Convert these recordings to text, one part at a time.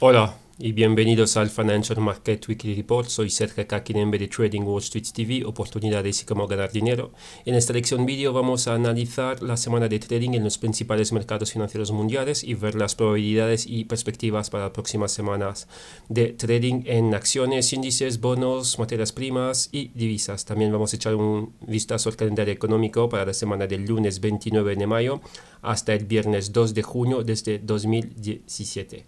Hola y bienvenidos al Financial Market Weekly Report. Soy Sergio Kakinembe de Trading Wall Street TV, oportunidades y cómo ganar dinero. En esta lección vídeo vamos a analizar la semana de trading en los principales mercados financieros mundiales y ver las probabilidades y perspectivas para las próximas semanas de trading en acciones, índices, bonos, materias primas y divisas. También vamos a echar un vistazo al calendario económico para la semana del lunes 29 de mayo hasta el viernes 2 de junio desde 2017.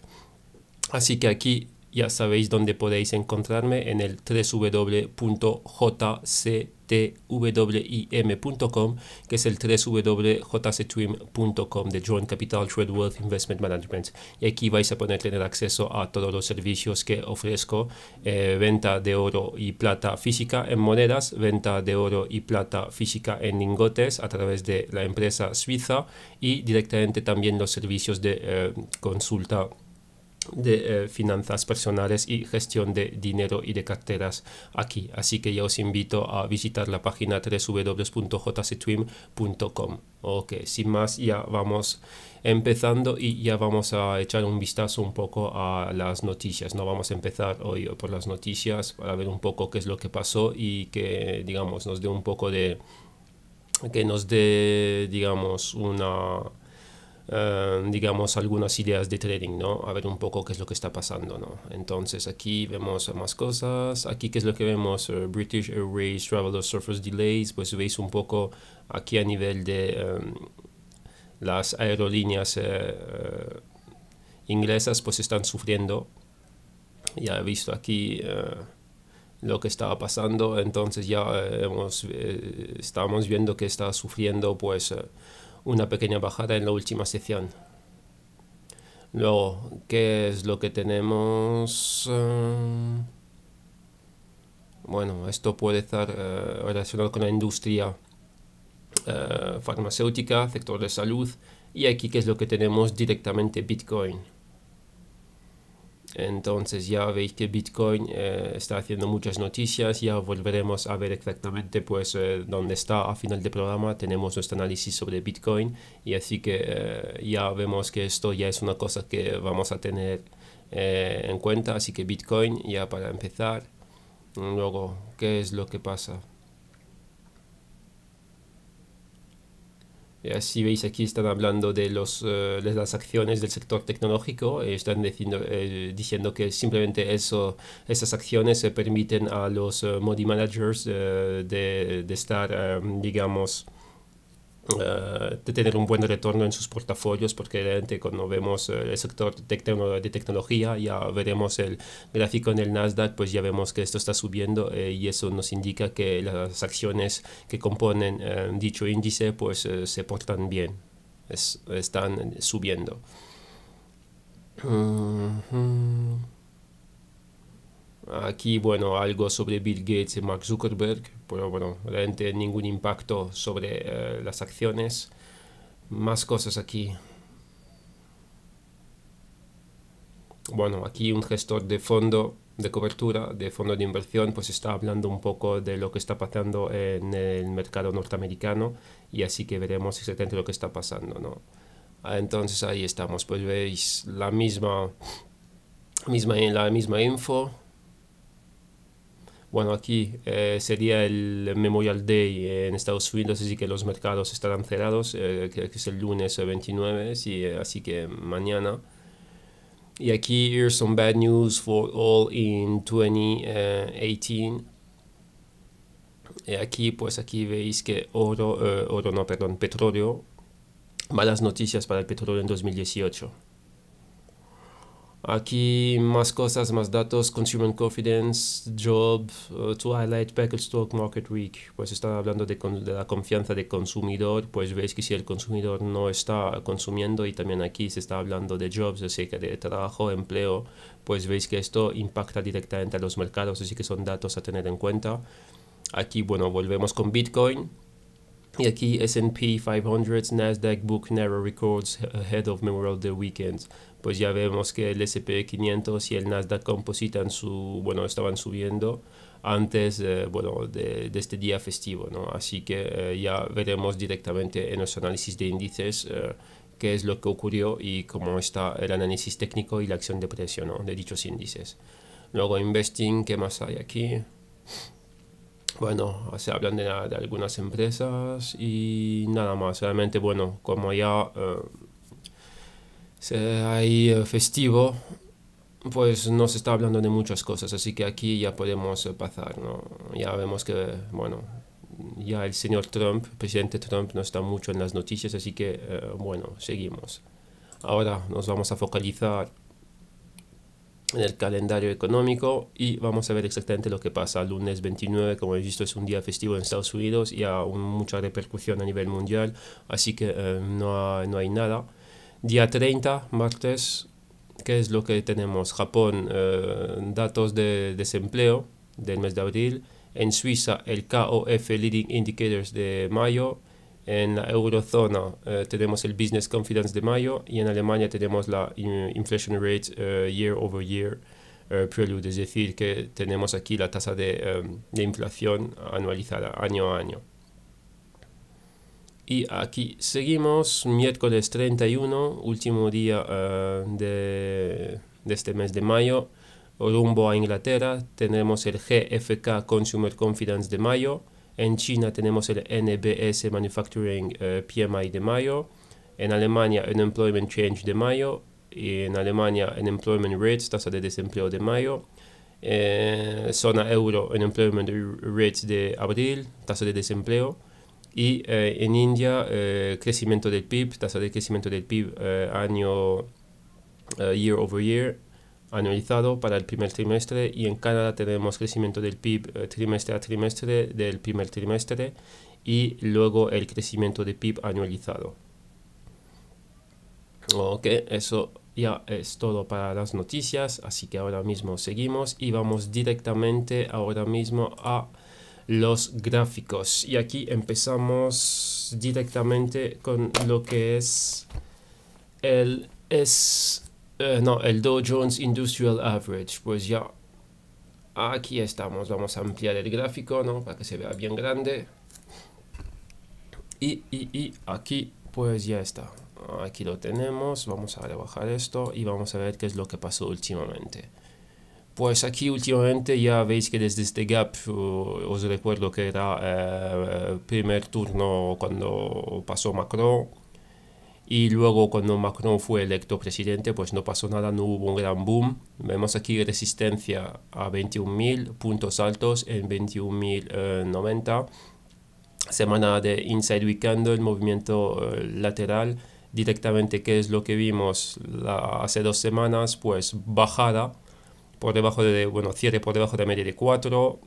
Así que aquí ya sabéis dónde podéis encontrarme en el www.jctwim.com, que es el www.jctwim.com de Joint Capital Trade Wealth Investment Management. Y aquí vais a poder tener acceso a todos los servicios que ofrezco: eh, venta de oro y plata física en monedas, venta de oro y plata física en lingotes a través de la empresa suiza y directamente también los servicios de eh, consulta de eh, finanzas personales y gestión de dinero y de carteras aquí. Así que ya os invito a visitar la página www.jctwim.com. Ok, sin más, ya vamos empezando y ya vamos a echar un vistazo un poco a las noticias. No vamos a empezar hoy por las noticias para ver un poco qué es lo que pasó y que, digamos, nos dé un poco de que nos dé, digamos, una eh, digamos, algunas ideas de trading, ¿no? A ver un poco qué es lo que está pasando, ¿no? Entonces aquí vemos más cosas, aquí qué es lo que vemos, eh, British Airways Traveler Surface Delays, pues veis un poco aquí a nivel de eh, las aerolíneas inglesas, pues están sufriendo, ya he visto aquí lo que estaba pasando entonces ya estamos viendo que está sufriendo pues una pequeña bajada en la última sección. Luego, ¿qué es lo que tenemos? Eh, bueno, esto puede estar eh, relacionado con la industria eh, farmacéutica, sector de salud. Y aquí, ¿qué es lo que tenemos directamente? Bitcoin. Entonces ya veis que Bitcoin eh, está haciendo muchas noticias, ya volveremos a ver exactamente pues eh, dónde está a final de programa, tenemos nuestro análisis sobre Bitcoin y así que eh, ya vemos que esto ya es una cosa que vamos a tener en cuenta, así que Bitcoin ya para empezar, luego qué es lo que pasa. Eh, si veis aquí están hablando de, los, eh, de las acciones del sector tecnológico, eh, están diciendo, que simplemente eso, esas acciones permiten a los money managers de estar, digamos, Oh. Eh, de tener un buen retorno en sus portafolios, porque realmente cuando vemos eh, el sector de, tecnología, ya veremos el gráfico en el Nasdaq, pues ya vemos que esto está subiendo eh, y eso nos indica que las acciones que componen dicho índice pues se portan bien, están subiendo. Aquí, bueno, algo sobre Bill Gates y Mark Zuckerberg pero pues, bueno, realmente ningún impacto sobre eh, las acciones. Más cosas aquí. Bueno, aquí un gestor de fondo de cobertura, de fondo de inversión, pues está hablando un poco de lo que está pasando en el mercado norteamericano y así que veremos exactamente lo que está pasando, ¿no? Entonces ahí estamos, pues veis la misma, misma, la misma info, bueno, aquí eh, sería el Memorial Day en Estados Unidos, así que los mercados estarán cerrados, eh, que es el lunes 29, eh, así que mañana. Y aquí, here's some bad news for all in 2018 Y aquí pues aquí veis que oro, oro no, perdón, petróleo, malas noticias para el petróleo en 2018. Aquí más cosas, más datos, Consumer Confidence, Job, eh, To Highlight Package Stock Market Week. Pues está hablando de, la confianza de consumidor, pues veis que si el consumidor no está consumiendo y también aquí se está hablando de jobs, que de trabajo, empleo, pues veis que esto impacta directamente a los mercados, así que son datos a tener en cuenta. Aquí, bueno, volvemos con Bitcoin y aquí SP 500, Nasdaq Book Narrow Records ahead of Memorial Day Weekend. Pues ya vemos que el SP 500 y el Nasdaq Composite su, bueno, estaban subiendo antes eh, bueno, de, este día festivo. ¿no? Así que eh, ya veremos directamente en los análisis de índices eh, qué es lo que ocurrió y cómo está el análisis técnico y la acción de precio de dichos índices. Luego, investing, ¿qué más hay aquí? Bueno, se hablan de, algunas empresas y nada más. Realmente, bueno, como ya eh, hay eh, festivo, pues no se está hablando de muchas cosas, así que aquí ya podemos eh, pasar, ¿no? Ya vemos que, bueno, ya el señor Trump, presidente Trump, no está mucho en las noticias, así que, bueno, seguimos. Ahora nos vamos a focalizar en el calendario económico y vamos a ver exactamente lo que pasa. lunes 29, como he visto, es un día festivo en Estados Unidos y ha mucha repercusión a nivel mundial, así que eh, no, hay, no hay nada. Día 30, martes, ¿qué es lo que tenemos? Japón, eh, datos de desempleo del mes de abril. En Suiza, el KOF Leading Indicators de mayo. En la eurozona eh, tenemos el Business Confidence de mayo y en Alemania tenemos la Inflation Rate eh, Year over Year eh, Prelude, es decir, que tenemos aquí la tasa em, de, inflación anualizada año a año. Y aquí seguimos, miércoles 31, último día de, de este mes de mayo, rumbo a Inglaterra, tenemos el GFK Consumer Confidence de mayo en China tenemos el NBS Manufacturing eh, PMI de mayo. En Alemania, Unemployment Change de mayo. Y en Alemania, Unemployment Rates, tasa de desempleo de mayo. Eh, zona euro, Unemployment Rates de abril, tasa de desempleo. Y eh, en India, crecimiento del PIB, tasa de crecimiento del PIB año, year over year, anualizado para el primer trimestre y en Canadá tenemos crecimiento del PIB eh, trimestre a trimestre del primer trimestre y luego el crecimiento de PIB anualizado. Ok, eso ya es todo para las noticias, así que ahora mismo seguimos y vamos directamente ahora mismo a los gráficos. Y aquí empezamos directamente con lo que es el... Es eh, no, el Dow Jones Industrial Average. Pues ya aquí estamos. Vamos a ampliar el gráfico, ¿no? Para que se vea bien grande. Y, aquí pues ya está. Aquí lo tenemos. Vamos a rebajar esto y vamos a ver qué es lo que pasó últimamente. Pues aquí últimamente ya veis que desde este gap uh, os recuerdo que era el eh, primer turno cuando pasó Macron y luego cuando Macron fue electo presidente, pues no pasó nada, no hubo un gran boom. Vemos aquí resistencia a 21.000 puntos altos en 21.090. Eh, Semana de Inside Weekend, el movimiento eh, lateral directamente, ¿qué es lo que vimos hace dos semanas, pues bajada por debajo de, bueno, cierre por debajo de media de 4,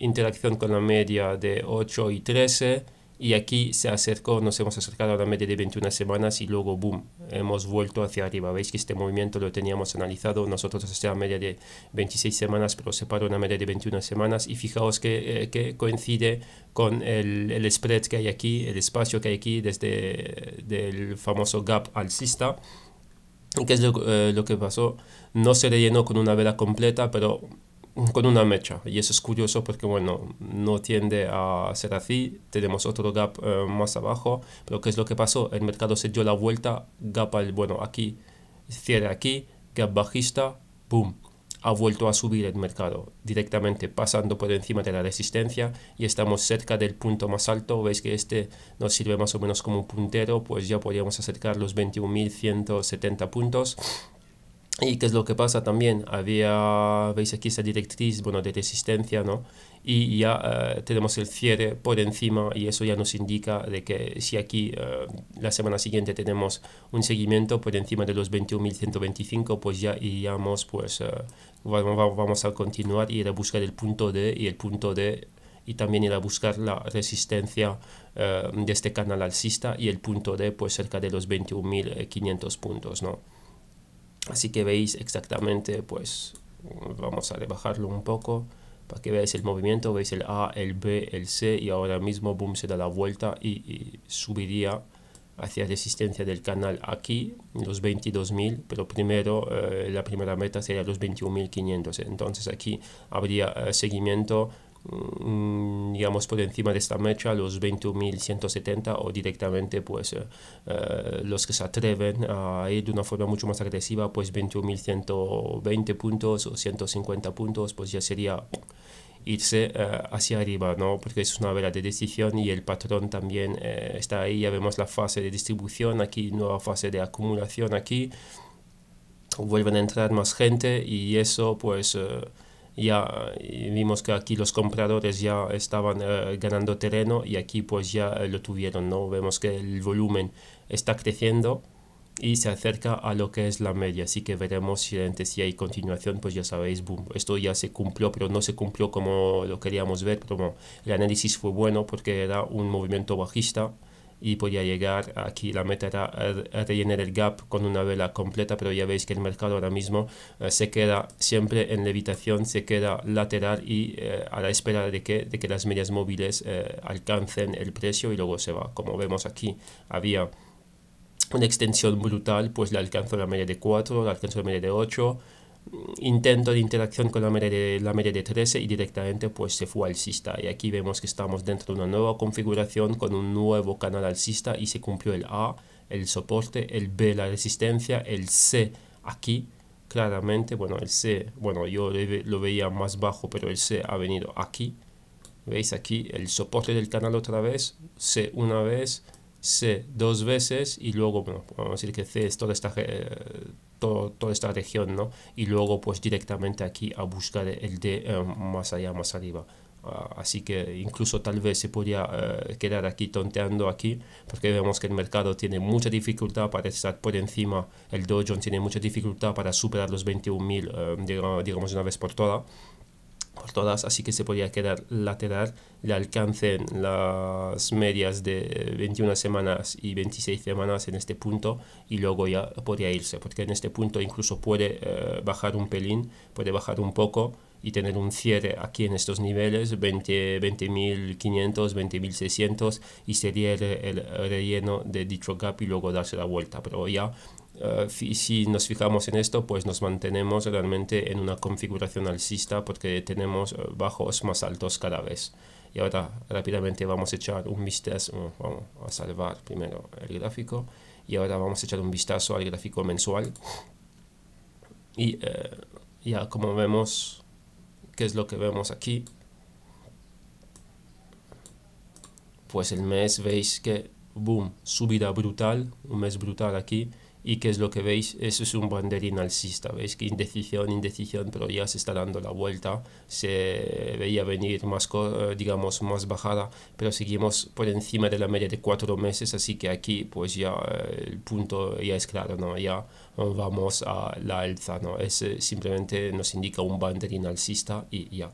interacción con la media de 8 y 13 y aquí se acercó, nos hemos acercado a la media de 21 semanas y luego, boom, hemos vuelto hacia arriba. Veis que este movimiento lo teníamos analizado nosotros hasta la media de 26 semanas, pero se paró una media de 21 semanas y fijaos que, eh, que coincide con el, el, spread que hay aquí, el espacio que hay aquí desde el famoso gap alcista. ¿Qué es lo, eh, lo que pasó? No se rellenó con una vela completa, pero con una mecha. Y eso es curioso porque, bueno, no tiende a ser así. Tenemos otro gap eh, más abajo. Pero ¿qué es lo que pasó? El mercado se dio la vuelta. Gap al, bueno, aquí, cierra aquí, gap bajista, boom. Ha vuelto a subir el mercado directamente pasando por encima de la resistencia y estamos cerca del punto más alto. Veis que este nos sirve más o menos como un puntero, pues ya podríamos acercar los 21.170 puntos ¿Y qué es lo que pasa también? Había, veis aquí esa directriz, bueno, de resistencia, ¿no? Y ya eh, tenemos el cierre por encima y eso ya nos indica de que si aquí eh, la semana siguiente tenemos un seguimiento por encima de los 21.125, pues ya iríamos, pues eh, vamos, vamos, a continuar y ir a buscar el punto D y el punto D y también ir a buscar la resistencia de este canal alcista y el punto D pues cerca de los 21.500 puntos, ¿no? Así que veis exactamente, pues vamos a rebajarlo un poco para que veáis el movimiento, veis el A, el B, el C y ahora mismo boom se da la vuelta y, subiría hacia resistencia del canal aquí los 22.000 pero primero eh, la primera meta sería los 21.500 entonces aquí habría eh, seguimiento Mm, digamos por encima de esta mecha los 21.170 o directamente pues eh, eh, los que se atreven a ir de una forma mucho más agresiva pues 21.120 puntos o 150 puntos pues ya sería irse eh, hacia arriba no porque es una vela de decisión y el patrón también está ahí ya vemos la fase de distribución aquí nueva fase de acumulación aquí vuelven a entrar más gente y eso pues ya vimos que aquí los compradores ya estaban eh, ganando terreno y aquí pues ya eh, lo tuvieron, ¿no? Vemos que el volumen está creciendo y se acerca a lo que es la media, así que veremos si, si hay continuación, pues ya sabéis, boom, esto ya se cumplió, pero no se cumplió como lo queríamos ver, pero bueno, el análisis fue bueno porque era un movimiento bajista, y podía llegar aquí. La meta era eh, rellenar el gap con una vela completa, pero ya veis que el mercado ahora mismo eh, se queda siempre en levitación, se queda lateral y eh, a la espera de que, las medias móviles alcancen el precio y luego se va. Como vemos aquí, había una extensión brutal, pues la alcanzó la media de 4, la alcanzó la media de 8, intento de interacción con la media de, la media de 13 y directamente pues se fue alcista y aquí vemos que estamos dentro de una nueva configuración con un nuevo canal alcista y se cumplió el A, el soporte, el B la resistencia, el C aquí claramente, bueno el C, bueno yo lo veía más bajo pero el C ha venido aquí veis aquí el soporte del canal otra vez, C una vez, C dos veces y luego bueno, vamos a decir que C es toda esta... Eh, toda esta región, ¿no? Y luego pues directamente aquí a buscar el de eh, más allá, más arriba. Ah, así que incluso tal vez se podría eh, quedar aquí tonteando aquí, porque vemos que el mercado tiene mucha dificultad para estar por encima, el dojo tiene mucha dificultad para superar los 21.000, uh, digamos, digamos una vez por todas por todas, así que se podría quedar lateral, le alcancen las medias de 21 semanas y 26 semanas en este punto y luego ya podría irse, porque en este punto incluso puede eh, bajar un pelín, puede bajar un poco y tener un cierre aquí en estos niveles, 20.500, 20, 20.600 y sería el, el, relleno de dicho gap y luego darse la vuelta, pero ya eh, si nos fijamos en esto, pues nos mantenemos realmente en una configuración alcista porque tenemos eh, bajos más altos cada vez. Y ahora rápidamente vamos a echar un vistazo, eh, vamos a salvar primero el gráfico y ahora vamos a echar un vistazo al gráfico mensual. Y ya como vemos, ¿qué es lo que vemos aquí? Pues el mes, veis que, boom, subida brutal, un mes brutal aquí y que es lo que veis, eso es un banderín alcista, veis que indecisión, indecisión, pero ya se está dando la vuelta, se veía venir más, eh, digamos, más bajada, pero seguimos por encima de la media de cuatro meses, así que aquí pues ya eh, el punto ya es claro, ¿no? ya vamos a la alza, ¿no? ese simplemente nos indica un banderín alcista y ya.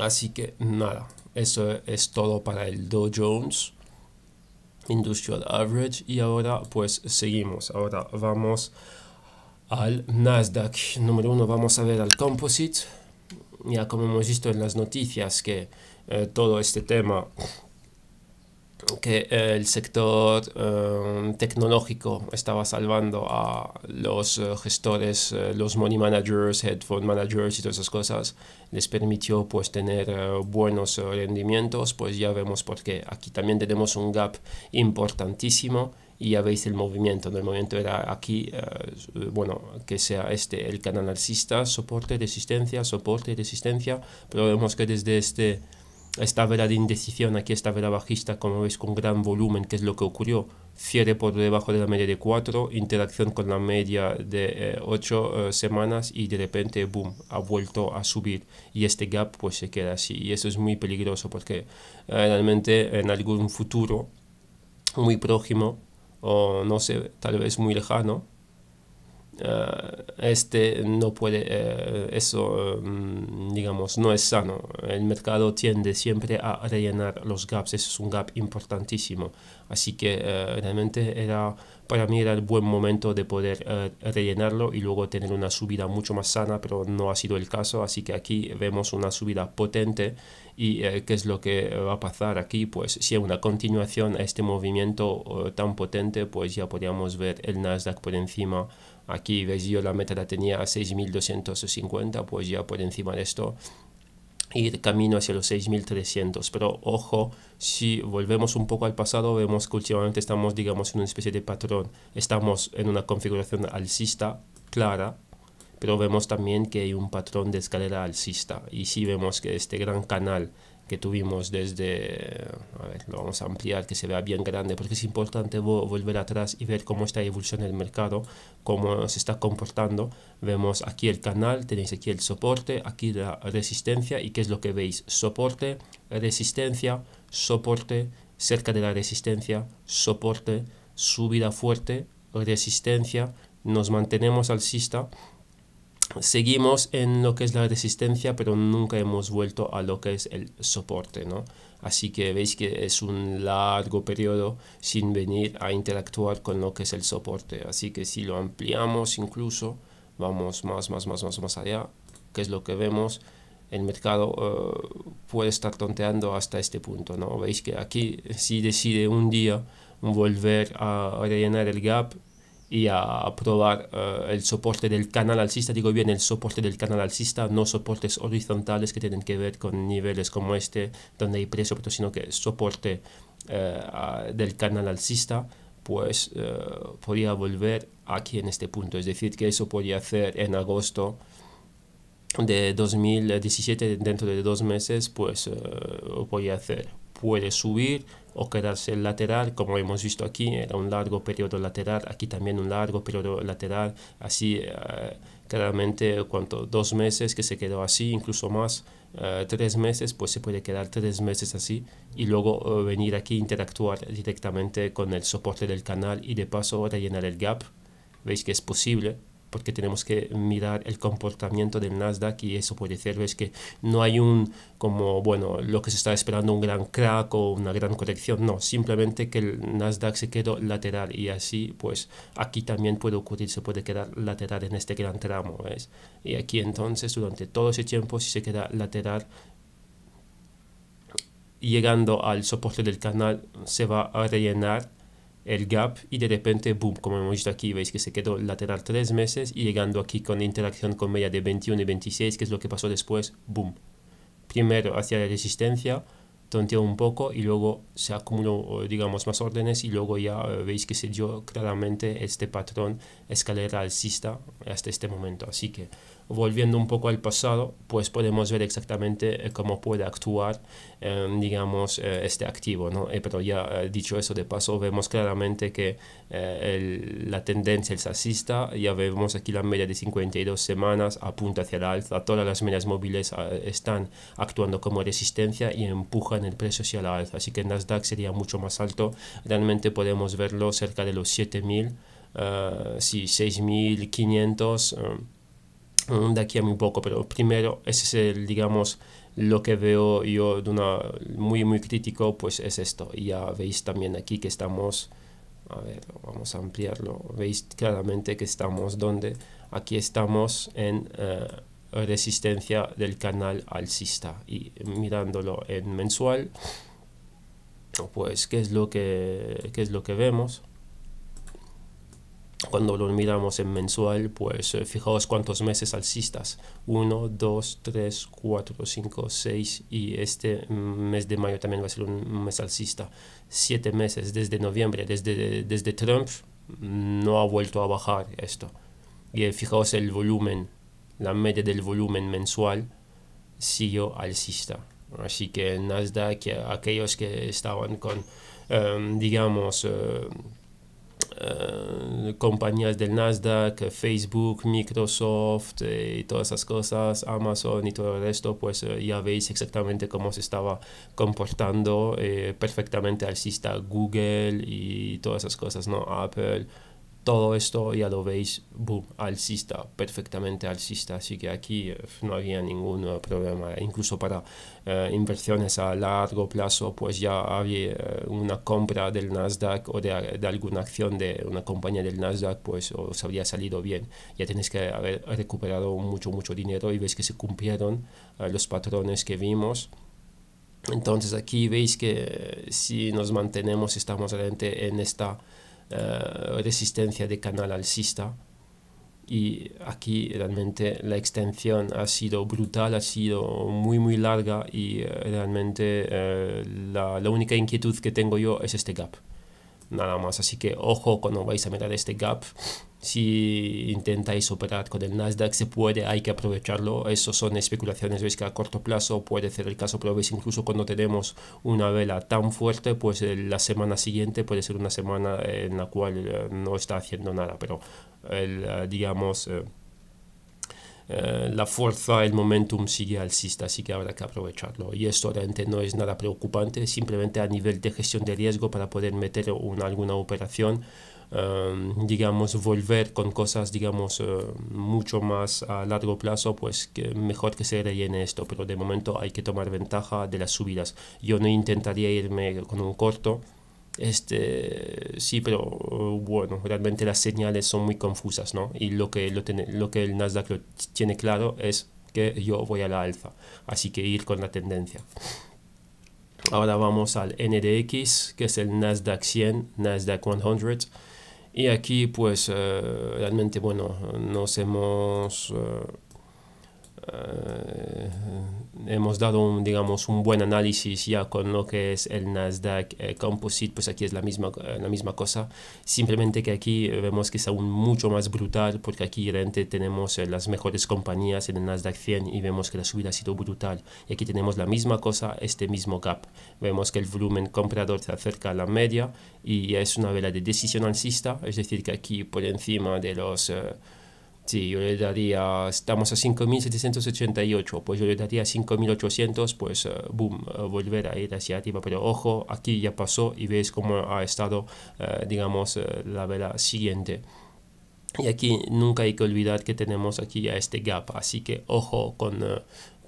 Así que nada, eso es todo para el Dow Jones. Industrial Average y ahora pues seguimos, ahora vamos al Nasdaq número uno, vamos a ver al Composite, ya como hemos visto en las noticias que eh, todo este tema que eh, el sector eh, tecnológico estaba salvando a los eh, gestores, los money managers, headphone managers y todas esas cosas, les permitió pues tener buenos rendimientos, pues ya vemos por qué aquí también tenemos un gap importantísimo y ya veis el movimiento, el movimiento era aquí, bueno, que sea este el canal alcista, soporte, resistencia, soporte, resistencia, pero vemos que desde este esta vela de indecisión, aquí esta vela bajista, como veis, con gran volumen, que es lo que ocurrió, cierre por debajo de la media de 4, interacción con la media de 8 eh, eh, semanas y de repente, boom, ha vuelto a subir y este gap pues se queda así y eso es muy peligroso porque eh, realmente en algún futuro muy próximo o no sé, tal vez muy lejano, eh, este no puede, eh, eso mm, digamos, no es sano. El mercado tiende siempre a rellenar los gaps, eso es un gap importantísimo. Así que eh, realmente era, para mí era el buen momento de poder rellenarlo y luego tener una subida mucho más sana, pero no ha sido el caso. Así que aquí vemos una subida potente y qué es lo que va a pasar aquí, pues si hay una continuación a este movimiento tan potente, pues ya podríamos ver el Nasdaq por encima Aquí veis yo la meta la tenía a 6.250, pues ya por encima de esto ir camino hacia los 6300 pero ojo si volvemos un poco al pasado vemos que últimamente estamos digamos en una especie de patrón estamos en una configuración alcista clara pero vemos también que hay un patrón de escalera alcista y si vemos que este gran canal que tuvimos desde, a ver, lo vamos a ampliar, que se vea bien grande, porque es importante volver atrás y ver cómo está evolucionando el mercado, cómo se está comportando. Vemos aquí el canal, tenéis aquí el soporte, aquí la resistencia y qué es lo que veis, soporte, resistencia, soporte, cerca de la resistencia, soporte, subida fuerte, resistencia, nos mantenemos alcista seguimos en lo que es la resistencia, pero nunca hemos vuelto a lo que es el soporte, ¿no? Así que veis que es un largo periodo sin venir a interactuar con lo que es el soporte. Así que si lo ampliamos incluso, vamos más, más, más, más, más allá, que es lo que vemos, el mercado eh, puede estar tonteando hasta este punto, ¿no? Veis que aquí si decide un día volver a rellenar el gap, y a probar eh, el soporte del canal alcista, digo bien el soporte del canal alcista, no soportes horizontales que tienen que ver con niveles como este donde hay precio, sino que soporte eh, del canal alcista, pues eh, podría volver aquí en este punto, es decir, que eso podría hacer en agosto de 2017 dentro de dos meses pues podía hacer puede subir o quedarse lateral, como hemos visto aquí, era un largo periodo lateral, aquí también un largo periodo lateral, así eh, claramente cuanto dos meses que se quedó así, incluso más, eh, tres meses, pues se puede quedar tres meses así y luego eh, venir aquí interactuar directamente con el soporte del canal y de paso rellenar el gap. Veis que es posible porque tenemos que mirar el comportamiento del Nasdaq y eso puede ser, es que no hay un, como, bueno, lo que se está esperando, un gran crack o una gran corrección, no, simplemente que el Nasdaq se quedó lateral y así, pues aquí también puede ocurrir, se puede quedar lateral en este gran tramo, ¿ves? Y aquí entonces, durante todo ese tiempo, si se queda lateral, llegando al soporte del canal, se va a rellenar el gap y de repente, boom, como hemos visto aquí, veis que se quedó lateral tres meses y llegando aquí con interacción con media de 21 y 26, que es lo que pasó después, boom. Primero hacia la resistencia, tonteó un poco y luego se acumuló, digamos, más órdenes y luego ya eh, veis que se dio claramente este patrón escalera alcista hasta este momento. Así que volviendo un poco al pasado, pues podemos ver exactamente eh, cómo puede actuar, em, digamos, eh, este activo, ¿no? Eh, pero ya dicho eso de paso, vemos claramente que la tendencia es asista ya vemos aquí la media de 52 semanas apunta hacia la alza, todas las medias móviles ah, están actuando como resistencia y empujan el precio hacia la alza, así que el Nasdaq sería mucho más alto, realmente podemos verlo cerca de los 7000, uh, sí, 6500. Mm, de aquí a muy poco, pero primero ese es el, digamos, lo que veo yo de una, muy, muy crítico, pues es esto. Y ya veis también aquí que estamos, a ver, vamos a ampliarlo, veis claramente que estamos donde, aquí estamos en eh, resistencia del canal alcista y mirándolo en mensual, pues qué es lo que, qué es lo que vemos cuando lo miramos en mensual, pues eh, fijaos cuántos meses alcistas. 1, 2, 3, 4, 5, 6 y este mes de mayo también va a ser un mes alcista. 7 meses desde noviembre, desde, desde Trump, no ha vuelto a bajar esto. Y eh, fijaos el volumen, la media del volumen mensual siguió alcista. Así que Nasdaq, aquellos que estaban con, em, digamos, eh, eh, compañías del Nasdaq, eh, Facebook, Microsoft eh, y todas esas cosas, Amazon y todo el resto, pues ya veis exactamente cómo se estaba comportando perfectamente, perfectamente alcista Google y todas esas cosas, ¿no? Apple, todo esto ya lo veis, boom, alcista, perfectamente alcista. Así que aquí eh, no había ningún problema. Incluso para eh, inversiones a largo plazo, pues ya había eh, una compra del Nasdaq o de, alguna acción de una compañía del Nasdaq, pues os habría salido bien. Ya tenéis que haber recuperado mucho, mucho dinero y veis que se cumplieron los patrones que vimos. Entonces aquí veis que si nos mantenemos, estamos realmente en esta eh, resistencia de canal alcista y aquí realmente la extensión ha sido brutal, ha sido muy muy larga y eh, realmente eh, la, la, única inquietud que tengo yo es este gap. Nada más, así que ojo cuando vais a mirar este gap, si intentáis operar con el Nasdaq, se puede, hay que aprovecharlo. Eso son especulaciones, veis que a corto plazo puede ser el caso, pero veis incluso cuando tenemos una vela tan fuerte, pues eh, la semana siguiente puede ser una semana en la cual eh, no está haciendo nada, pero el, eh, digamos... la fuerza, el momentum sigue alcista, así que habrá que aprovecharlo. Y esto realmente no es nada preocupante, simplemente a nivel de gestión de riesgo para poder meter una, alguna operación eh, digamos, volver con cosas, digamos, eh, mucho más a largo plazo, pues que mejor que se rellene esto, pero de momento hay que tomar ventaja de las subidas. Yo no intentaría irme con un corto, este sí pero eh, bueno realmente las señales son muy confusas no y lo que lo, que el Nasdaq tiene claro es que yo voy a la alza así que ir con la tendencia ahora vamos al NDX que es el Nasdaq 100 Nasdaq 100 y aquí pues eh, realmente bueno, nos hemos eh, eh, hemos dado un, digamos, un buen análisis ya con lo que es el Nasdaq eh, Composite, pues aquí es la misma, eh, la misma cosa, simplemente que aquí vemos que es aún mucho más brutal porque aquí realmente tenemos las mejores compañías en el Nasdaq 100 y vemos que la subida ha sido brutal y aquí tenemos la misma cosa, este mismo gap, vemos que el volumen comprador se acerca a la media y es una vela de decisión alcista, es decir que aquí por encima de los... Sí, yo le daría, estamos a 5.788, pues yo le daría 5.800, pues eh, boom, eh, volver a ir hacia arriba. Pero ojo, aquí ya pasó y ves cómo ha estado, eh, digamos, la vela siguiente. Y aquí nunca hay que olvidar que tenemos aquí ya este gap, así que ojo con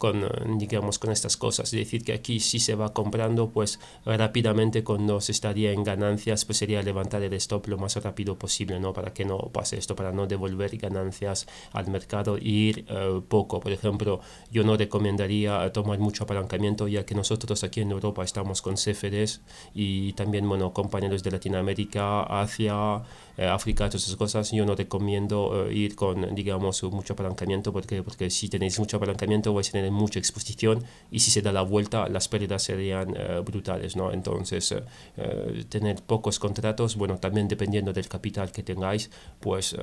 con, eh, digamos, con estas cosas. Es decir, que aquí si se va comprando, pues rápidamente cuando se estaría en ganancias, pues sería levantar el stop lo más rápido posible, ¿no? Para que no pase esto, para no devolver ganancias al mercado e ir eh, poco. Por ejemplo, yo no recomendaría tomar mucho apalancamiento, ya que nosotros aquí en Europa estamos con CFDs y también, bueno, compañeros de Latinoamérica, Asia, eh, África, todas esas cosas, yo no recomiendo eh, ir con, digamos, mucho apalancamiento, porque, porque si tenéis mucho apalancamiento vais a tener mucha exposición y si se da la vuelta las pérdidas serían eh, brutales, ¿no? Entonces, tener pocos contratos, bueno, también dependiendo del capital que tengáis, pues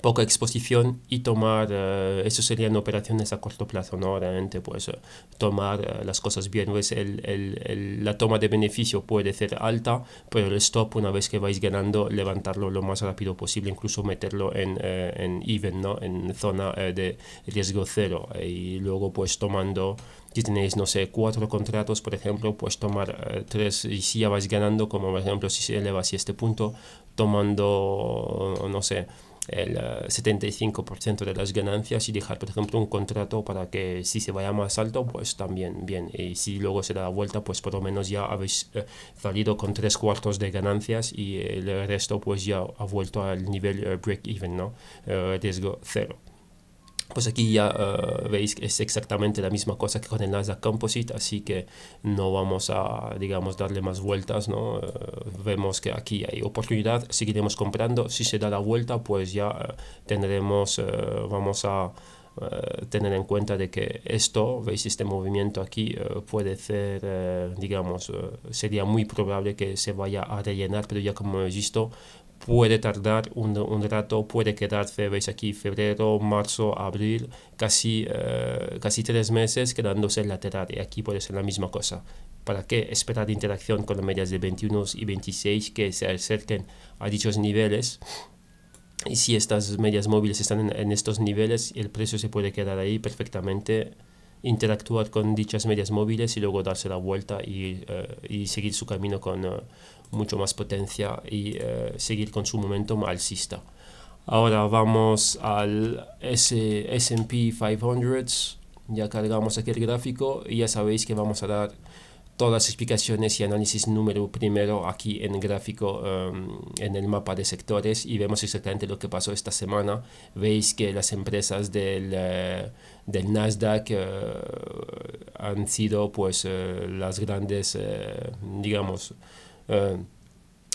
poca exposición y tomar, eh, eso serían operaciones a corto plazo, ¿no? Realmente, pues eh, tomar eh, las cosas bien, pues el, el, la toma de beneficio puede ser alta, pero el stop, una vez que vais ganando, levantarlo lo más rápido posible, incluso meterlo en, en even, ¿no? En zona de riesgo cero. Y luego, pues tomando si tenéis, no sé, cuatro contratos, por ejemplo, pues tomar tres y si ya vais ganando, como por ejemplo si se eleva así este punto, tomando, no sé, el 75% eh, de las ganancias y dejar, por ejemplo, un contrato para que si se vaya más alto, pues también bien. Y si luego se da la vuelta, pues por lo menos ya habéis eh, salido con tres cuartos de ganancias y el resto pues ya ha vuelto al nivel eh, break-even, ¿no? riesgo cero. Pues aquí ya eh, veis que es exactamente la misma cosa que con el Composite, así que no vamos a, digamos, darle más vueltas, ¿no? Eh, vemos que aquí hay oportunidad, seguiremos comprando. Si se da la vuelta, pues ya eh, tendremos, vamos a tener en cuenta de que esto, veis este movimiento aquí, puede ser, digamos, sería muy probable que se vaya a rellenar, pero ya como he visto, puede tardar un, un, rato, puede quedar veis aquí, febrero, marzo, abril, casi, eh, casi tres meses quedándose lateral. Y aquí puede ser la misma cosa. ¿Para qué esperar interacción con las medias de 21 y 26 que se acerquen a dichos niveles? Y si estas medias móviles están en, en estos niveles, el precio se puede quedar ahí perfectamente interactuar con dichas medias móviles y luego darse la vuelta y, eh, y seguir su camino con eh, mucho más potencia y eh, seguir con su momento alcista. Ahora vamos al SP 500, ya cargamos aquí el gráfico y ya sabéis que vamos a dar todas las explicaciones y análisis número primero aquí en el gráfico em, en el mapa de sectores y vemos exactamente lo que pasó esta semana veis que las empresas del del Nasdaq eh, han sido pues eh, las grandes, eh, digamos,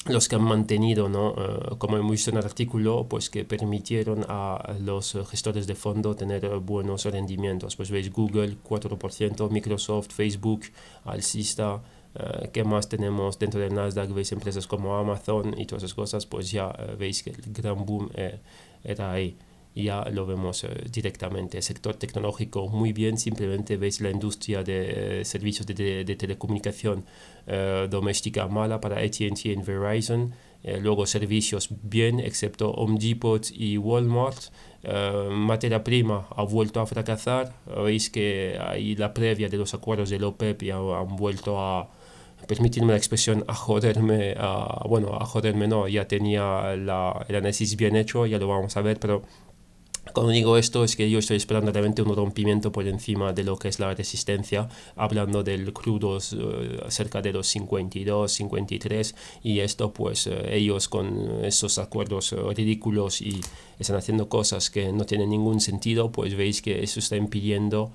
los que han mantenido, ¿no? como hemos visto en el artículo, pues que permitieron a los gestores de fondo tener buenos rendimientos. Pues veis Google 4%, Microsoft, Facebook, Alcista, qué más tenemos dentro del Nasdaq, veis empresas como Amazon y todas esas cosas, pues ya veis que el gran boom era ahí ya lo vemos eh, directamente. sector tecnológico muy bien, simplemente veis la industria de eh, servicios de, telecomunicación eh, doméstica mala para ATT y Verizon. luego servicios bien, excepto Home y Walmart. materia prima ha vuelto a fracasar. Veis que ahí la previa de los acuerdos de OPEP ya han vuelto a, permitirme la expresión, a joderme, a, bueno, a joderme no, ya tenía la, el análisis bien hecho, ya lo vamos a ver, pero cuando digo esto es que yo estoy esperando realmente un rompimiento por encima de lo que es la resistencia, hablando del crudo eh, cerca de los 52, 53 y esto pues eh, ellos con esos acuerdos eh, ridículos y están haciendo cosas que no tienen ningún sentido, pues veis que eso está impidiendo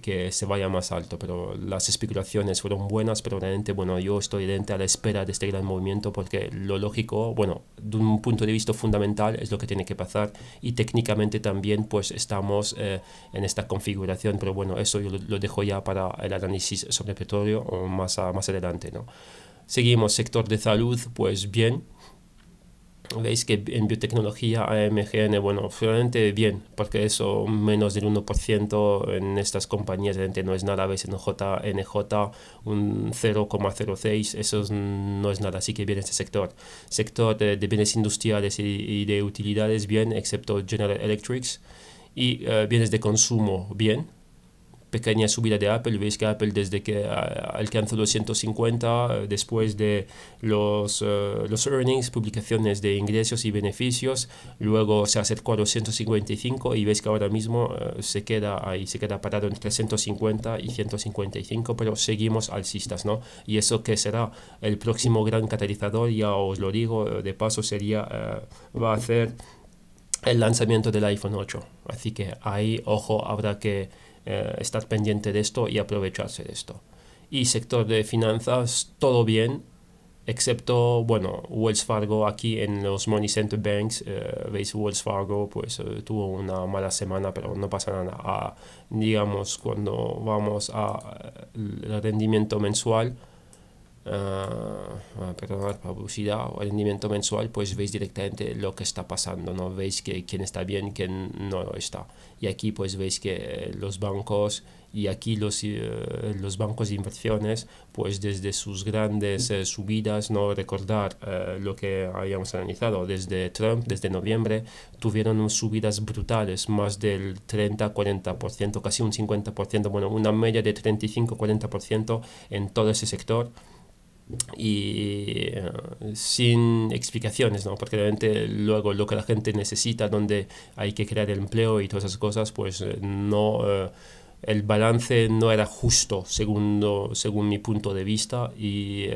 que se vaya más alto, pero las especulaciones fueron buenas, pero realmente bueno, yo estoy dentro a la espera de este gran movimiento porque lo lógico, bueno, de un punto de vista fundamental es lo que tiene que pasar y te técnicamente también pues estamos eh, en esta configuración, pero bueno, eso yo lo, dejo ya para el análisis sobre petróleo o más, más adelante. ¿no? Seguimos, sector de salud, pues bien veis que en biotecnología AMGN, bueno, finalmente bien, porque eso menos del 1% en estas compañías realmente no es nada, veis en JNJ un 0,06, eso no es nada, así que bien este sector. Sector de, bienes industriales y, de utilidades bien, excepto General Electric y eh, bienes de consumo bien, pequeña subida de Apple. Veis que Apple desde que eh, alcanzó los 150, eh, después de los, eh, los earnings, publicaciones de ingresos y beneficios, luego se acercó a los y veis que ahora mismo se queda ahí, se queda parado entre 150 y 155, pero seguimos alcistas, ¿no? Y eso que será el próximo gran catalizador, ya os lo digo, de paso sería, va a ser el lanzamiento del iPhone 8. Así que ahí, ojo, habrá que eh, estar pendiente de esto y aprovecharse de esto. Y sector de finanzas, todo bien, excepto, bueno, Wells Fargo aquí en los Money Center Banks, eh, veis Wells Fargo, pues eh, tuvo una mala semana, pero no pasa nada. A, ah, digamos, cuando vamos a el rendimiento mensual, Ah, ah, perdón, publicidad o rendimiento mensual, pues veis directamente lo que está pasando, ¿no? Veis que quién está bien, quién no está. Y aquí pues veis que eh, los bancos y aquí los, eh, los bancos de inversiones, pues desde sus grandes eh, subidas, no recordar lo que habíamos analizado, desde Trump, desde noviembre, tuvieron subidas brutales, más del 30-40%, casi un 50%, bueno, una media de 35-40% en todo ese sector y eh, sin explicaciones, ¿no? porque realmente luego lo que la gente necesita, donde hay que crear empleo y todas esas cosas, pues eh, no, eh, el balance no era justo según, según mi punto de vista y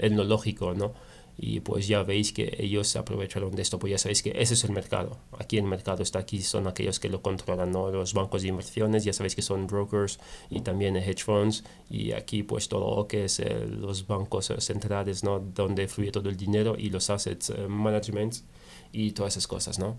en es lógico, ¿no? y pues ya veis que ellos se aprovecharon de esto, pues ya sabéis que ese es el mercado, aquí el mercado está aquí, son aquellos que lo controlan, ¿no? los bancos de inversiones, ya sabéis que son brokers y también hedge funds y aquí pues todo lo que es eh, los bancos eh, centrales, ¿no? donde fluye todo el dinero y los assets eh, management y todas esas cosas, ¿no?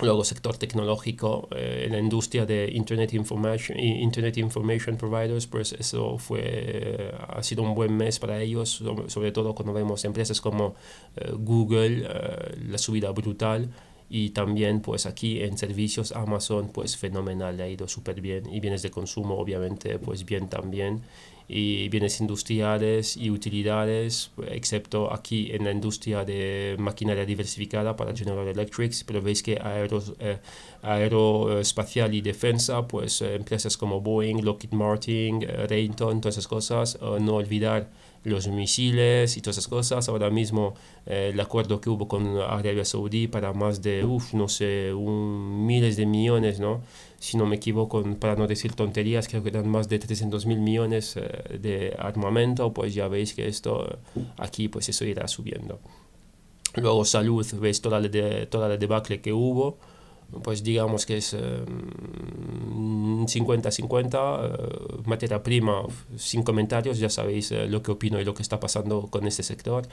luego sector tecnológico, eh, la industria de Internet Information, Internet Information Providers, pues eso fue, ha sido un buen mes para ellos, sobre, todo cuando vemos empresas como eh, Google, eh, la subida brutal, y también pues aquí en servicios Amazon, pues fenomenal, ha ido súper bien, y bienes de consumo obviamente pues bien también, y bienes industriales y utilidades, excepto aquí en la industria de maquinaria diversificada para General Electric, pero veis que aeros, eh, aeroespacial y defensa, pues eh, empresas como Boeing, Lockheed Martin, eh, Raytheon, todas esas cosas, no olvidar los misiles y todas esas cosas. Ahora mismo eh, el acuerdo que hubo con Arabia Saudí para más de, uff, no sé, miles de millones, ¿no? Si no me equivoco, para no decir tonterías, creo que eran más de 300 mil millones eh, de armamento, pues ya veis que esto eh, aquí, pues eso irá subiendo. Luego salud, veis de, toda la debacle que hubo pues digamos que es 50-50, eh, eh, materia prima, sin comentarios, ya sabéis eh, lo que opino y lo que está pasando con este sector,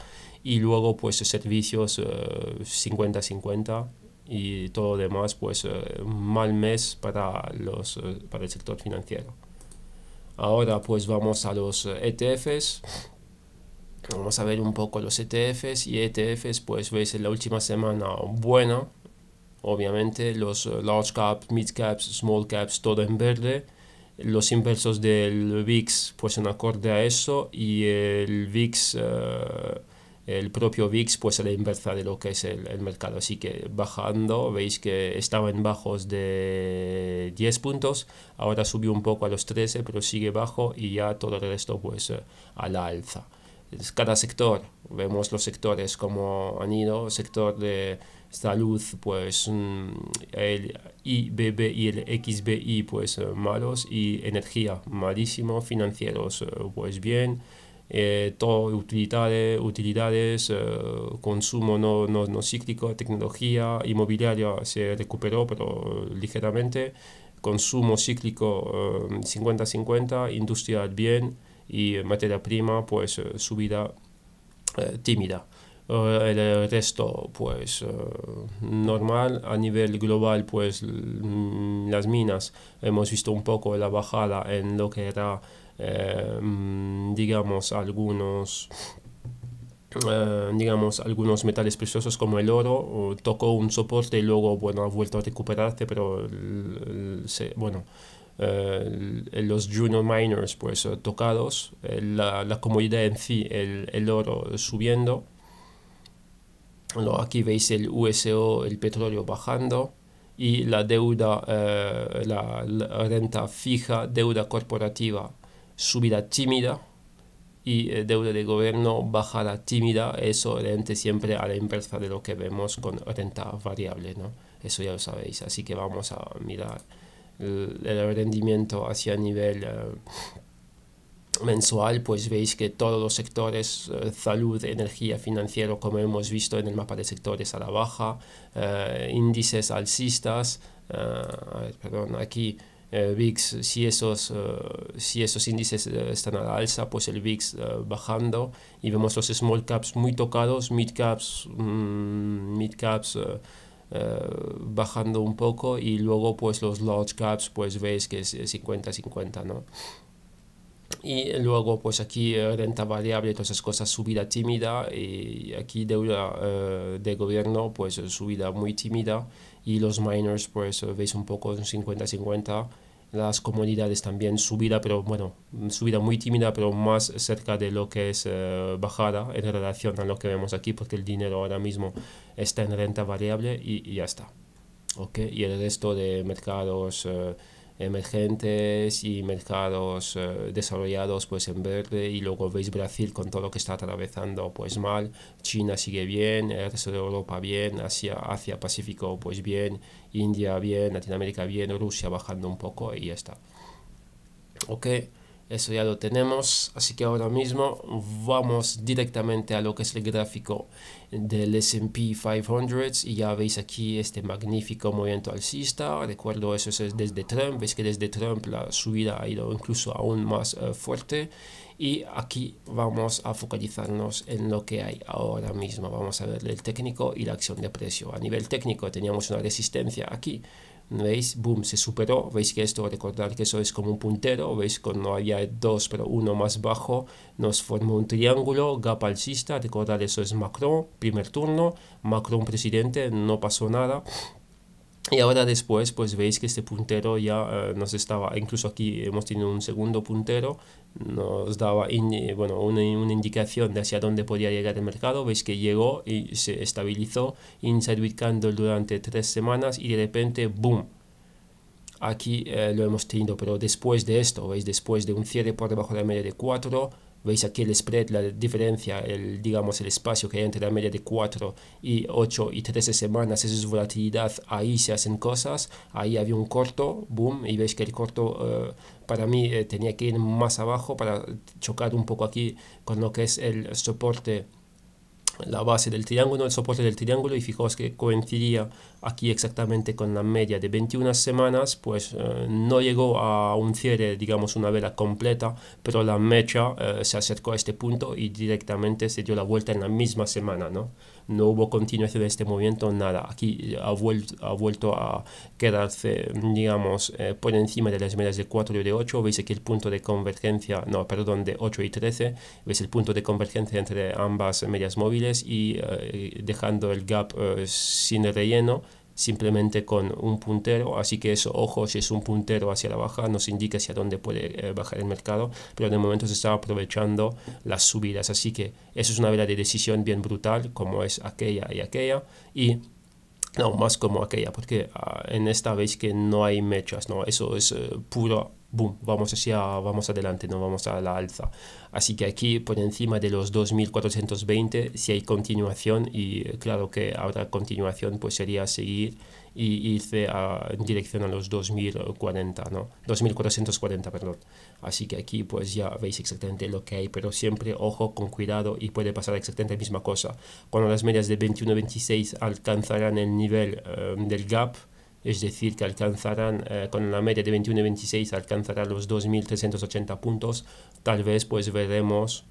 y luego pues servicios 50-50 y todo demás, pues mal mes para, los, para el sector financiero. Ahora pues vamos a los ETFs. E vamos a ver un poco los ETFs y ETFs pues veis en la última semana buena obviamente, los eh, large caps, mid caps, small caps, todo en verde. Los inversos del VIX pues en acorde a eso y el VIX, eh, el propio VIX pues a la inversa de lo que es el, mercado. Así que bajando, veis que estaba en bajos de 10 puntos, ahora subió un poco a los 13 pero sigue bajo y ya todo el resto pues eh, a la alza. Cada sector, vemos los sectores como han ido, sector de Salud, pues mm, el IBB y el XBI, pues eh, malos, y energía, malísimo, financieros, eh, pues bien. Eh, todo utilidades, utilidades consumo no, no, cíclico, tecnología, inmobiliaria se recuperó, pero ligeramente, consumo cíclico 50-50, industrial bien y materia prima pues subida tímida el resto, pues normal. A nivel global, pues las minas, hemos visto un poco la bajada en lo que era, digamos, algunos... digamos, algunos metales preciosos como el oro, tocó un soporte y luego, bueno, ha vuelto a recuperarse, pero, se, bueno, los junior miners, pues, tocados, la, la comodidad en sí, el, el oro subiendo, aquí veis el USO, el petróleo bajando y la deuda, eh, la, renta fija, deuda corporativa, subida tímida y eh, deuda de gobierno bajada tímida, eso rente siempre a la inversa de lo que vemos con renta variable, ¿no? Eso ya lo sabéis, así que vamos a mirar el, rendimiento hacia nivel... Eh, mensual, pues veis que todos los sectores, eh, salud, energía, financiero, como hemos visto en el mapa de sectores a la baja, eh, índices alcistas, eh, perdón, aquí VIX, si esos, si esos índices están a la alza, pues el VIX bajando y vemos los small caps muy tocados, mid caps, mm, mid caps bajando un poco y luego pues los large caps, pues veis que es 50-50, ¿no? Y luego, pues aquí eh, renta variable, todas esas cosas, subida tímida y aquí deuda eh, de gobierno, pues eh, subida muy tímida y los miners, pues veis un poco 50-50. Las comunidades también subida, pero bueno, subida muy tímida, pero más cerca de lo que es bajada en relación a lo que vemos aquí, porque el dinero ahora mismo está en renta variable y, ya está. ¿Ok? Y el resto de mercados emergentes y mercados eh, desarrollados pues en verde y luego veis Brasil con todo lo que está atravesando pues mal, China sigue bien, el resto de Europa bien, Asia, Asia Pacífico pues bien, India bien, Latinoamérica bien, Rusia bajando un poco y ya está. Okay. Eso ya lo tenemos, así que ahora mismo vamos directamente a lo que es el gráfico del S&P 500 y ya veis aquí este magnífico movimiento alcista, recuerdo eso es desde Trump, veis que desde Trump la subida ha ido incluso aún más eh, fuerte y aquí vamos a focalizarnos en lo que hay ahora mismo, vamos a ver el técnico y la acción de precio. A nivel técnico teníamos una resistencia aquí ¿Veis? Boom, se superó. ¿Veis que esto? Recordar que eso es como un puntero. ¿Veis? Cuando había dos, pero uno más bajo, nos formó un triángulo. Gap alcista. Recordar eso es Macron, primer turno. Macron presidente, no pasó nada. Y ahora después, pues veis que este puntero ya eh, nos estaba, incluso aquí hemos tenido un segundo puntero nos daba una, indicación de hacia dónde podía llegar el mercado. Veis que llegó y se estabilizó Inside with Candle durante tres semanas y de repente, ¡boom! Aquí eh, lo hemos tenido, pero después de esto, veis, después de un cierre por debajo de la media de 4, veis aquí el spread, la diferencia, el, digamos el espacio que hay entre la media de 4 y 8 y 13 semanas, eso es volatilidad, ahí se hacen cosas, ahí había un corto, boom, y veis que el corto eh, para mí eh, tenía que ir más abajo para chocar un poco aquí con lo que es el soporte la base del triángulo, el soporte del triángulo y fijaos que coincidía aquí exactamente con la media de 21 semanas, pues eh, no llegó a un cierre, digamos una vela completa, pero la mecha eh, se acercó a este punto y directamente se dio la vuelta en la misma semana, ¿no? no hubo continuación de este movimiento, nada. Aquí ha, vuelto, ha vuelto a quedarse, digamos, eh, por encima de las medias de 4 y de 8. Veis aquí el punto de convergencia, no, perdón, de 8 y 13. Veis el punto de convergencia entre ambas medias móviles y eh, dejando el gap eh, sin relleno simplemente con un puntero, así que eso, ojo, si es un puntero hacia la baja, nos indica hacia dónde puede eh, bajar el mercado, pero de momento se está aprovechando las subidas, así que eso es una vela de decisión bien brutal, como es aquella y aquella, y no, más como aquella, porque ah, en esta vez que no hay mechas, ¿no? Eso es eh, puro boom, vamos hacia, vamos adelante, no vamos a la alza. Así que aquí por encima de los 2.420 si hay continuación y eh, claro que ahora continuación pues sería seguir y irse a, en dirección a los 2040, ¿no? 2440, perdón. Así que aquí pues ya veis exactamente lo que hay, pero siempre ojo con cuidado y puede pasar exactamente la misma cosa. Cuando las medias de 21-26 alcanzarán el nivel eh, del gap, es decir, que alcanzarán eh, con la media de 21 y 26 alcanzarán los 2.380 puntos, tal vez pues veremos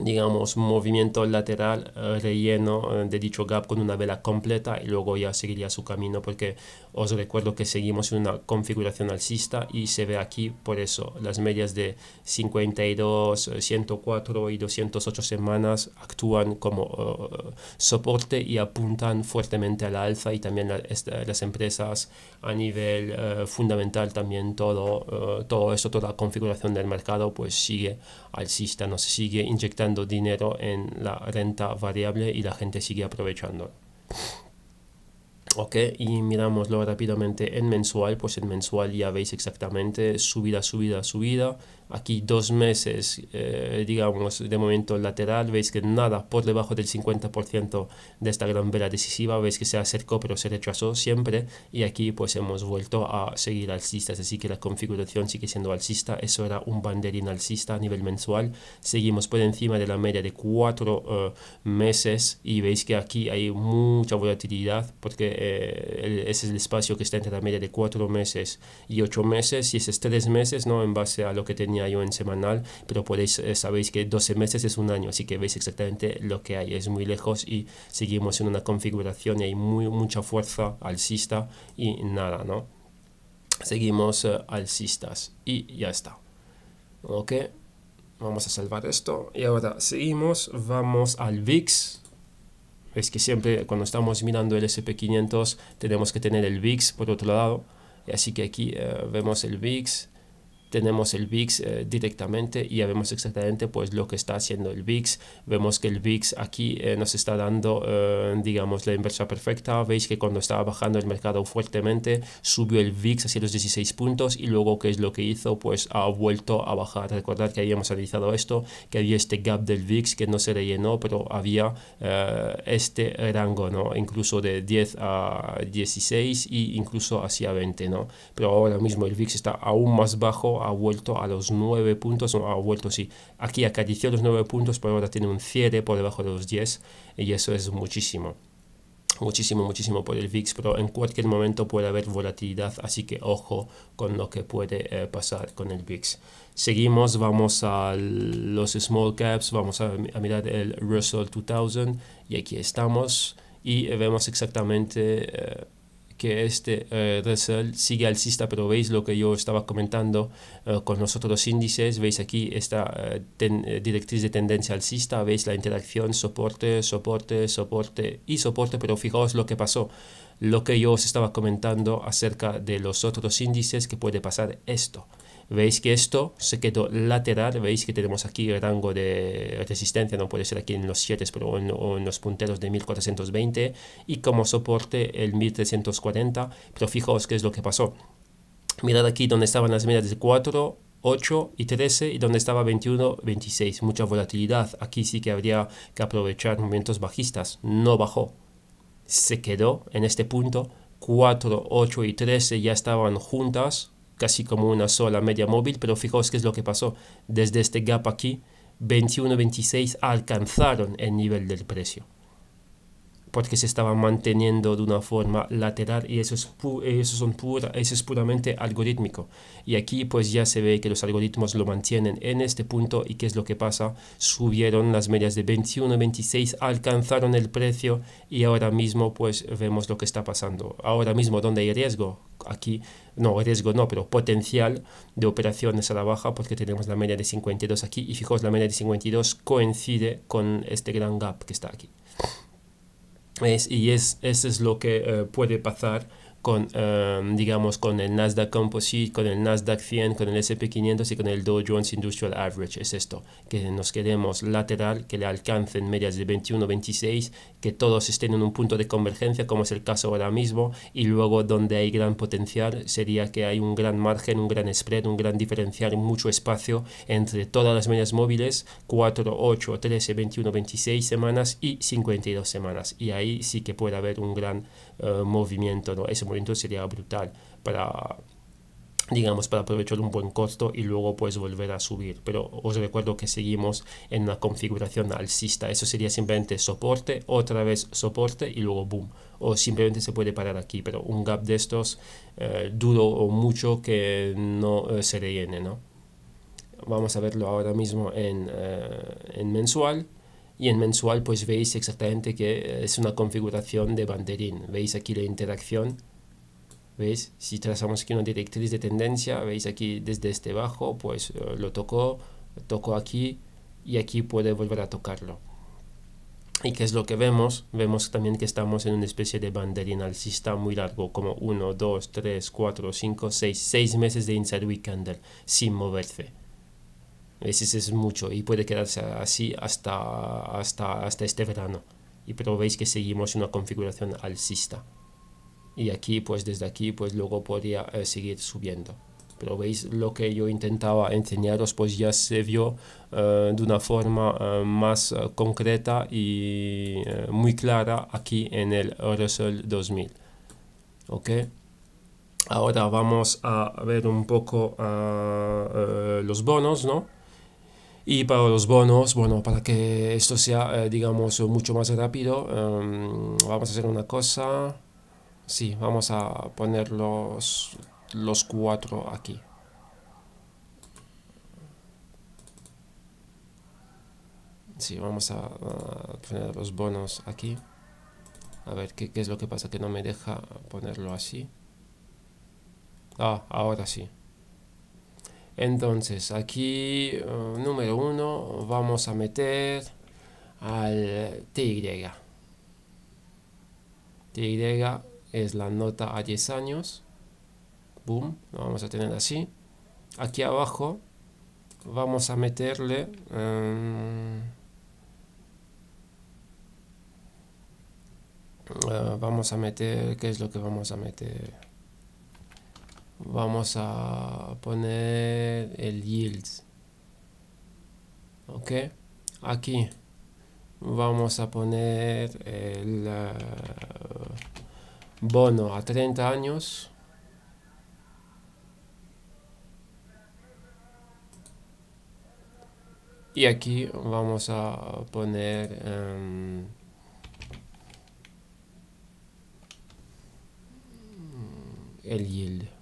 digamos, movimiento lateral, eh, relleno eh, de dicho gap con una vela completa y luego ya seguiría su camino porque os recuerdo que seguimos en una configuración alcista y se ve aquí, por eso, las medias de 52, 104 y 208 eh, semanas actúan como soporte y apuntan fuertemente a la alza y también las empresas a nivel fundamental también todo, todo toda la configuración del mercado pues sigue alcista, se sigue inyectando dinero en la renta variable y la gente sigue aprovechando. Ok, y mirámoslo rápidamente en mensual, pues en mensual ya veis exactamente subida, subida, subida aquí dos meses, eh, digamos, de momento lateral, veis que nada por debajo del 50% de esta gran vela decisiva, veis que se acercó pero se rechazó siempre y aquí pues hemos vuelto a seguir alcistas, así que la configuración sigue siendo alcista, eso era un banderín alcista a nivel mensual, seguimos por encima de la media de cuatro eh, meses y veis que aquí hay mucha volatilidad porque eh, ese es el espacio que está entre la media de cuatro meses y ocho meses y esos tres meses, ¿no? En base a lo que tenía yo en semanal, pero podéis, eh, sabéis que 12 meses es un año, así que veis exactamente lo que hay. Es muy lejos y seguimos en una configuración y hay muy, mucha fuerza alcista y nada, ¿no? Seguimos eh, alcistas y ya está. ¿Ok? Vamos a salvar esto y ahora seguimos, vamos al VIX, es que siempre cuando estamos mirando el SP500 tenemos que tener el VIX por otro lado. Así que aquí eh, vemos el VIX tenemos el VIX eh, directamente y ya vemos exactamente pues lo que está haciendo el VIX. Vemos que el VIX aquí eh, nos está dando, eh, digamos, la inversa perfecta. Veis que cuando estaba bajando el mercado fuertemente, subió el VIX hacia los 16 puntos y luego, ¿qué es lo que hizo? Pues ha vuelto a bajar. Recordad que habíamos analizado esto, que había este gap del VIX que no se rellenó, pero había este rango, ¿no? Incluso de 10 a 16 e incluso hacia 20, ¿no? Pero ahora mismo el VIX está aún más bajo ha vuelto a los nueve puntos, no, ha vuelto, sí, aquí acarició los 9 puntos, pero ahora tiene un cierre por debajo de los 10 y eso es muchísimo. Muchísimo, muchísimo por el VIX, pero en cualquier momento puede haber volatilidad, así que ojo con lo que puede eh, pasar con el VIX. Seguimos, vamos a los small caps, vamos a, mirar el Russell 2000 y aquí estamos y vemos exactamente... Eh, que este eh, result sigue alcista, pero veis lo que yo estaba comentando eh, con los otros índices, veis aquí esta eh, directriz de tendencia alcista, veis la interacción, soporte, soporte, soporte y soporte, pero fijaos lo que pasó, lo que yo os estaba comentando acerca de los otros índices que puede pasar esto. Veis que esto se quedó lateral, veis que tenemos aquí el rango de resistencia, no puede ser aquí en los 7, pero en, o en los punteros de 1420 y como soporte el 1340, pero fijaos qué es lo que pasó. Mirad aquí donde estaban las medias de 4, 8 y 13 y donde estaba 21, 26. Mucha volatilidad. Aquí sí que habría que aprovechar momentos bajistas. No bajó. Se quedó en este punto. 4, 8 y 13 ya estaban juntas casi como una sola media móvil, pero fijaos qué es lo que pasó. Desde este gap aquí, 21.26 alcanzaron el nivel del precio porque se estaba manteniendo de una forma lateral y eso es, eso es puramente algorítmico. Y aquí pues ya se ve que los algoritmos lo mantienen en este punto y qué es lo que pasa. Subieron las medias de 21, 26, alcanzaron el precio y ahora mismo pues vemos lo que está pasando. Ahora mismo ¿dónde hay riesgo, aquí no riesgo no, pero potencial de operaciones a la baja porque tenemos la media de 52 aquí y fijos la media de 52 coincide con este gran gap que está aquí. Es, y es, eso es lo que eh, puede pasar con, em, digamos, con el Nasdaq Composite, con el Nasdaq 100, con el SP500 y con el Dow Jones Industrial Average. Es esto, que nos queremos lateral, que le alcancen medias de 21-26, que todos estén en un punto de convergencia, como es el caso ahora mismo, y luego donde hay gran potencial sería que hay un gran margen, un gran spread, un gran diferencial, mucho espacio entre todas las medias móviles, 4, 8, 13, 21, 26 semanas y 52 semanas. Y ahí sí que puede haber un gran eh, movimiento, ¿no? Ese movimiento sería brutal para digamos, para aprovechar un buen costo y luego pues volver a subir. Pero os recuerdo que seguimos en una configuración alcista. Eso sería simplemente soporte, otra vez soporte y luego boom. O simplemente se puede parar aquí, pero un gap de estos eh, duro o mucho que no eh, se rellene, ¿no? Vamos a verlo ahora mismo en, en mensual y en mensual pues veis exactamente que eh, es una configuración de banderín. Veis aquí la interacción, veis, si trazamos aquí una directriz de tendencia, veis aquí desde este bajo, pues eh, lo tocó, tocó aquí y aquí puede volver a tocarlo. ¿Y qué es lo que vemos? Vemos también que estamos en una especie de banderín alcista muy largo, como 1, 2, 3, 4, 5, 6, 6 meses de inside week candle sin moverse es mucho y puede quedarse así hasta, hasta, hasta este verano. Y pero veis que seguimos una configuración alcista. Y aquí, pues desde aquí, pues luego podría eh, seguir subiendo. Pero veis lo que yo intentaba enseñaros, pues ya se vio eh, de una forma eh, más concreta y muy clara aquí en el Russell 2000. ¿Ok? Ahora vamos a ver un poco ah, los bonos, ¿no? Y para los bonos, bueno, para que esto sea, eh, digamos, mucho más rápido, em, vamos a hacer una cosa. Sí, vamos a poner los, los cuatro aquí. Sí, vamos a, a poner los bonos aquí. A ver ¿qué, qué es lo que pasa, que no me deja ponerlo así. Ah, ahora sí. Entonces, aquí, eh, número uno, vamos a meter al TY. TY es la nota a 10 años. Boom, lo vamos a tener así. Aquí abajo vamos a meterle... Em, eh, vamos a meter... ¿Qué es lo que vamos a meter? vamos a poner el yield ok aquí vamos a poner el eh, bono a 30 años y aquí vamos a poner em, el yield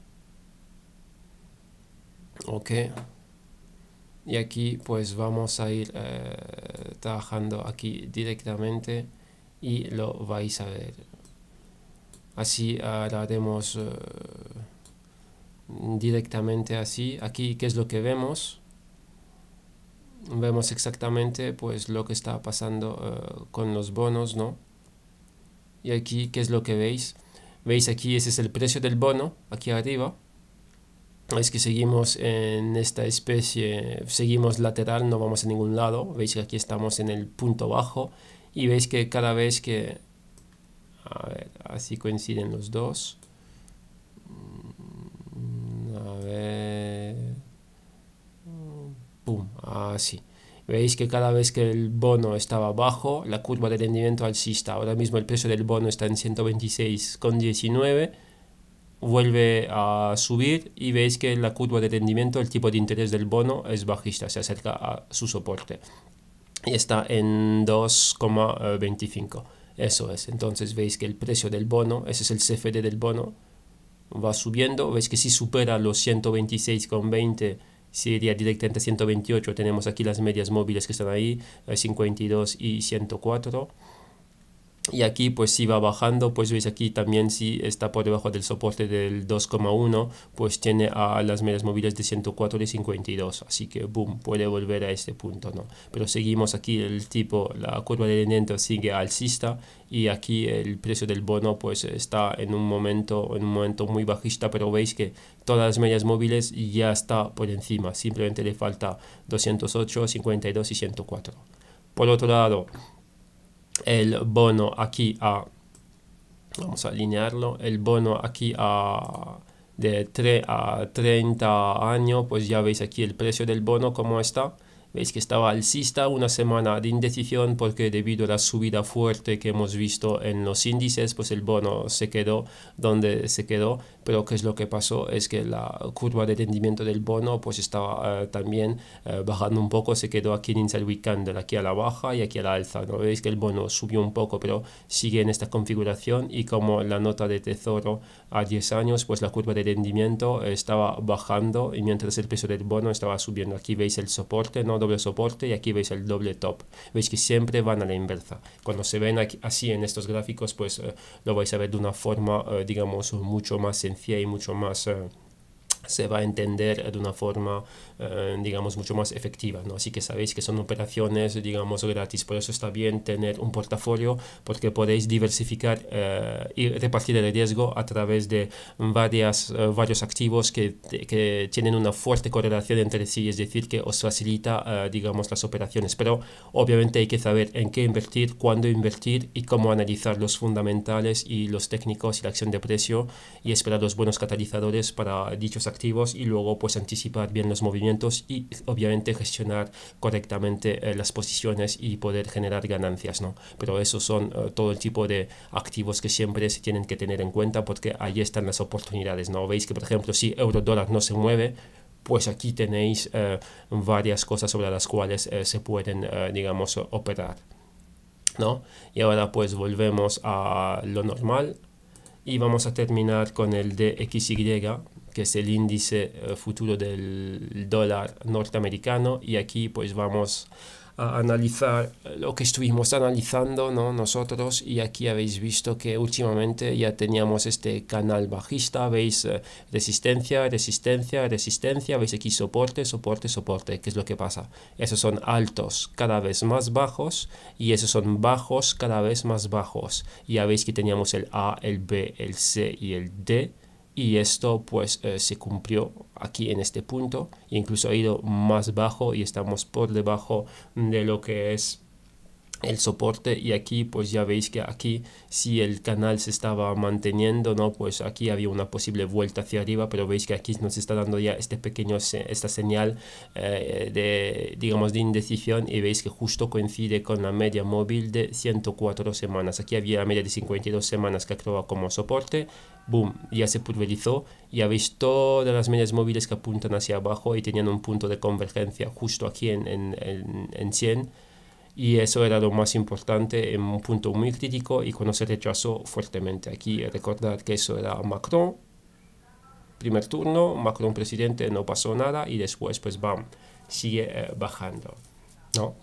ok y aquí pues vamos a ir eh, trabajando aquí directamente y lo vais a ver así ahora haremos eh, directamente así aquí qué es lo que vemos vemos exactamente pues lo que está pasando eh, con los bonos no y aquí qué es lo que veis veis aquí ese es el precio del bono aquí arriba es que seguimos en esta especie, seguimos lateral, no vamos a ningún lado. Veis que aquí estamos en el punto bajo y veis que cada vez que... A ver, así coinciden los dos. Mm, a ver... Pum, así. Veis que cada vez que el bono estaba bajo, la curva de rendimiento alcista. Ahora mismo el peso del bono está en 126,19 vuelve a subir y veis que la curva de rendimiento el tipo de interés del bono es bajista, se acerca a su soporte y está en 2,25. Eso es, entonces veis que el precio del bono, ese es el CFD del bono, va subiendo, veis que si supera los 126,20 sería directamente 128, tenemos aquí las medias móviles que están ahí, 52 eh, y 104 y aquí pues si va bajando pues veis aquí también si está por debajo del soporte del 2,1 pues tiene a las medias móviles de 104 y 52 así que boom puede volver a este punto no pero seguimos aquí el tipo la curva de rendimiento sigue alcista y aquí el precio del bono pues está en un momento en un momento muy bajista pero veis que todas las medias móviles ya está por encima simplemente le falta 208 52 y 104 por otro lado el bono aquí a, vamos a alinearlo, el bono aquí a de 3 a 30 años, pues ya veis aquí el precio del bono como está. Veis que estaba alcista, una semana de indecisión porque debido a la subida fuerte que hemos visto en los índices, pues el bono se quedó donde se quedó pero qué es lo que pasó es que la curva de rendimiento del bono pues estaba eh, también eh, bajando un poco, se quedó aquí en Inside aquí a la baja y aquí a la alza, ¿no? Veis que el bono subió un poco, pero sigue en esta configuración y como la nota de tesoro a 10 años, pues la curva de rendimiento estaba bajando y mientras el peso del bono estaba subiendo. Aquí veis el soporte, no doble soporte y aquí veis el doble top. Veis que siempre van a la inversa. Cuando se ven así en estos gráficos, pues eh, lo vais a ver de una forma, digamos, mucho más sencilla y mucho más eh, se va a entender de una forma eh, digamos, mucho más efectiva. ¿no? Así que sabéis que son operaciones, digamos, gratis. Por eso está bien tener un portafolio porque podéis diversificar eh, y repartir el riesgo a través de varias, eh, varios activos que, que, tienen una fuerte correlación entre sí, es decir, que os facilita, digamos, las operaciones. Pero obviamente hay que saber en qué invertir, cuándo invertir y cómo analizar los fundamentales y los técnicos y la acción de precio y esperar los buenos catalizadores para dichos activos y luego pues anticipar bien los movimientos y obviamente gestionar correctamente eh, las posiciones y poder generar ganancias, ¿no? Pero esos son eh, todo el tipo de activos que siempre se tienen que tener en cuenta porque ahí están las oportunidades, ¿no? Veis que, por ejemplo, si euro dólar no se mueve, pues aquí tenéis eh, varias cosas sobre las cuales se pueden, digamos, operar, ¿no? Y ahora pues volvemos a lo normal y vamos a terminar con el de XY, que es el índice eh, futuro del dólar norteamericano y aquí pues vamos a analizar eh, lo que estuvimos analizando ¿no? nosotros y aquí habéis visto que últimamente ya teníamos este canal bajista, veis eh, resistencia, resistencia, resistencia, veis aquí soporte, soporte, soporte, ¿qué es lo que pasa? Esos son altos cada vez más bajos y esos son bajos cada vez más bajos. Ya veis que teníamos el A, el B, el C y el D y esto pues eh, se cumplió aquí en este punto, incluso ha ido más bajo y estamos por debajo de lo que es el soporte y aquí pues ya veis que aquí si el canal se estaba manteniendo no pues aquí había una posible vuelta hacia arriba pero veis que aquí nos está dando ya este pequeño esta señal eh, de digamos de indecisión y veis que justo coincide con la media móvil de 104 semanas aquí había la media de 52 semanas que actúa como soporte boom ya se pulverizó y veis todas las medias móviles que apuntan hacia abajo y tenían un punto de convergencia justo aquí en, en, en, en 100 y eso era lo más importante en un punto muy crítico y cuando se rechazó fuertemente. Aquí recordad que eso era Macron, primer turno, Macron presidente, no pasó nada y después pues bam, sigue eh, bajando. ¿no?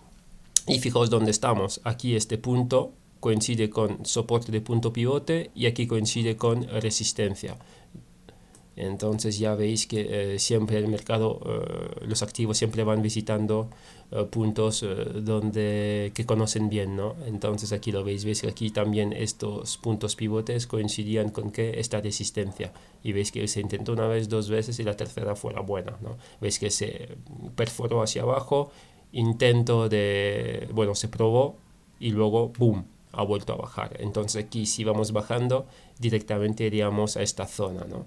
Y fijaos dónde estamos, aquí este punto coincide con soporte de punto pivote y aquí coincide con resistencia. Entonces ya veis que eh, siempre el mercado, eh, los activos siempre van visitando eh, puntos eh, donde, que conocen bien, ¿no? Entonces aquí lo veis, veis que aquí también estos puntos pivotes coincidían con que esta resistencia. Y veis que se intentó una vez, dos veces y la tercera fue la buena, ¿no? Veis que se perforó hacia abajo, intento de, bueno, se probó y luego, ¡boom!, ha vuelto a bajar. Entonces aquí si vamos bajando, directamente iríamos a esta zona, ¿no?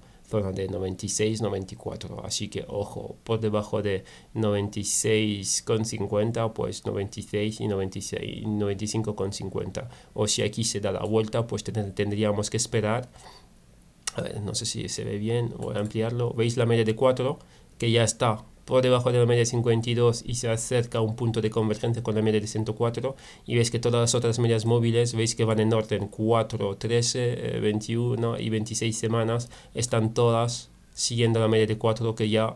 de 96-94. Así que ojo, por debajo de 96,50, pues 96 y 96, 95,50. O si aquí se da la vuelta, pues tendríamos que esperar. no sé si se ve bien, voy a ampliarlo. ¿Veis la media de 4? Que ya está por debajo de la media de 52 y se acerca a un punto de convergencia con la media de 104 y veis que todas las otras medias móviles veis que van en orden 4, 13, 21 y 26 semanas están todas siguiendo la media de 4 que ya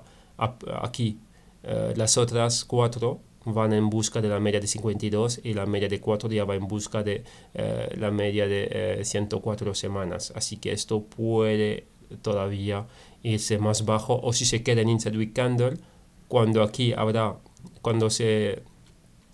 aquí eh, las otras 4 van en busca de la media de 52 y la media de 4 ya va en busca de eh, la media de 104 eh, semanas así que esto puede todavía irse más bajo o si se queda en Inside Week Candle cuando aquí habrá, cuando se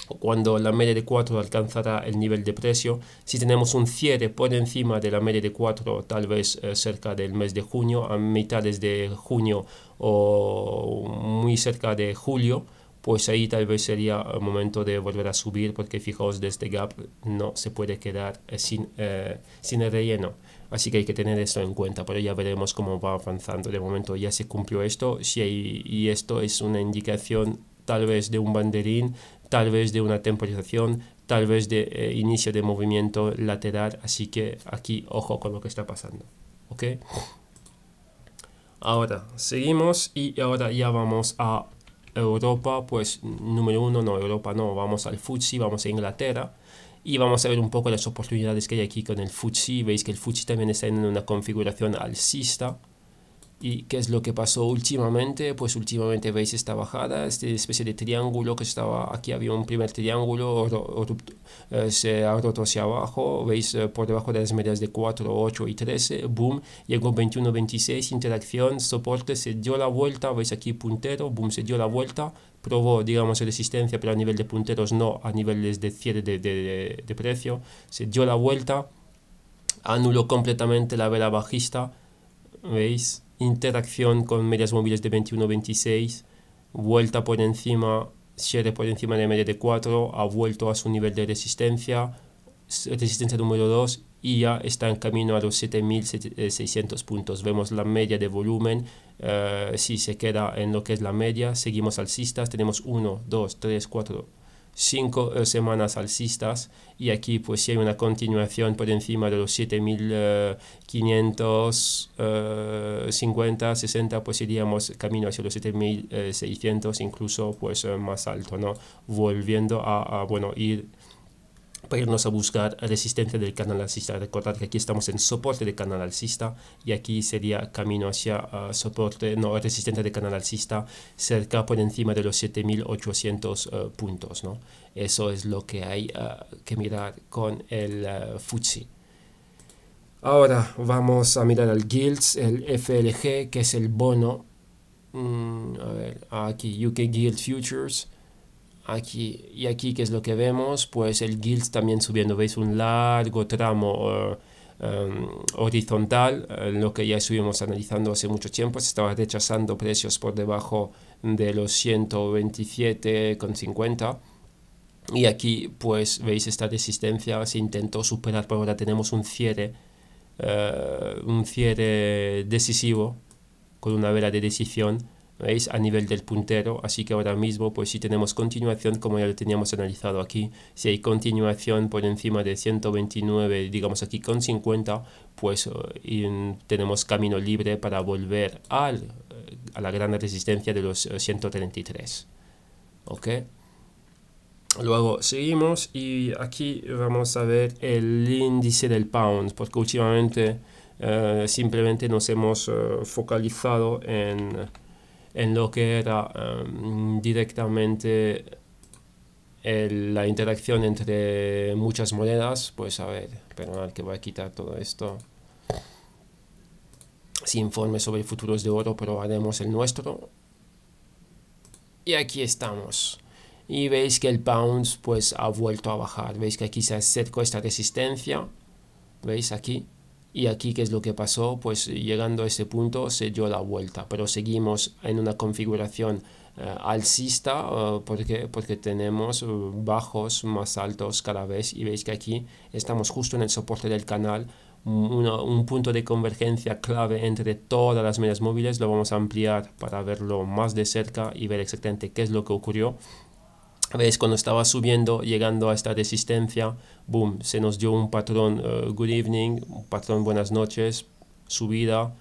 cuando la media de 4 alcanzará el nivel de precio. Si tenemos un cierre por encima de la media de 4, tal vez eh, cerca del mes de junio, a mitades de junio o muy cerca de julio, pues ahí tal vez sería el momento de volver a subir porque fijaos de este gap no se puede quedar eh, sin, eh, sin el relleno. Así que hay que tener esto en cuenta, pero ya veremos cómo va avanzando. De momento ya se cumplió esto si y esto es una indicación tal vez de un banderín, tal vez de una temporización, tal vez de eh, inicio de movimiento lateral. Así que aquí ojo con lo que está pasando. okay Ahora, seguimos y ahora ya vamos a Europa, pues número uno, no, Europa no, vamos al FTSE, vamos a Inglaterra y vamos a ver un poco las oportunidades que hay aquí con el Futsi. Veis que el Fuji también está en una configuración alcista. ¿Y qué es lo que pasó últimamente? Pues últimamente veis esta bajada, esta especie de triángulo que estaba, aquí había un primer triángulo, eh, se ha hacia abajo, veis eh, por debajo de las medias de 4, 8 y 13, boom, llegó 21, 26, interacción, soporte, se dio la vuelta, veis aquí puntero, boom, se dio la vuelta, probó, digamos, resistencia, pero a nivel de punteros no, a niveles de cierre de, de, precio, se dio la vuelta, anuló completamente la vela bajista, ¿veis? Interacción con medias móviles de 21-26, vuelta por encima, cierre por encima de media de 4, ha vuelto a su nivel de resistencia, resistencia número 2 y ya está en camino a los 7600 eh, puntos. Vemos la media de volumen, eh, si se queda en lo que es la media, seguimos alcistas, tenemos 1, 2, 3, 4, 5 semanas alcistas y aquí pues si hay una continuación por encima de los 7550, 60 eh, pues iríamos camino hacia los 7600 incluso pues más alto, ¿no? Volviendo a, a bueno, ir para irnos a buscar resistencia del canal alcista. Recordad que aquí estamos en soporte de canal alcista y aquí sería camino hacia ah, soporte, no, resistencia de canal alcista cerca por encima de los 7800 ah, puntos. ¿no? Eso es lo que hay ah, que mirar con el futsi Ahora vamos a mirar al Guilds, el FLG, que es el bono. Mm, a ver, aquí UK Guild Futures aquí y aquí que es lo que vemos pues el guild también subiendo veis un largo tramo eh, em, horizontal eh, lo que ya estuvimos analizando hace mucho tiempo se estaba rechazando precios por debajo de los 127,50 y aquí pues veis esta resistencia se intentó superar pero ahora tenemos un cierre eh, un cierre decisivo con una vela de decisión ¿veis? A nivel del puntero, así que ahora mismo, pues si tenemos continuación, como ya lo teníamos analizado aquí, si hay continuación por encima de 129, digamos aquí con 50, pues eh, tenemos camino libre para volver eh, a la gran resistencia de los 133, eh, ¿ok? Luego seguimos y aquí vamos a ver el índice del pound, porque últimamente simplemente nos hemos focalizado en en lo que era em, directamente la interacción entre muchas monedas, pues a ver, perdonad que voy a quitar todo esto. Si informe sobre futuros de oro, pero haremos el nuestro. Y aquí estamos. Y veis que el pounds pues ha vuelto a bajar. Veis que aquí se acercó esta resistencia. ¿Veis aquí? Y aquí, ¿qué es lo que pasó? Pues eh, llegando a ese punto se dio la vuelta, pero seguimos en una configuración eh, alcista eh, porque, porque tenemos bajos más altos cada vez y veis que aquí estamos justo en el soporte del canal. un punto de convergencia clave entre todas las medias móviles lo vamos a ampliar para verlo más de cerca y ver exactamente qué es lo que ocurrió ¿Veis? Cuando estaba subiendo, llegando a esta resistencia, boom, se nos dio un patrón eh, good evening, un patrón buenas noches, subida,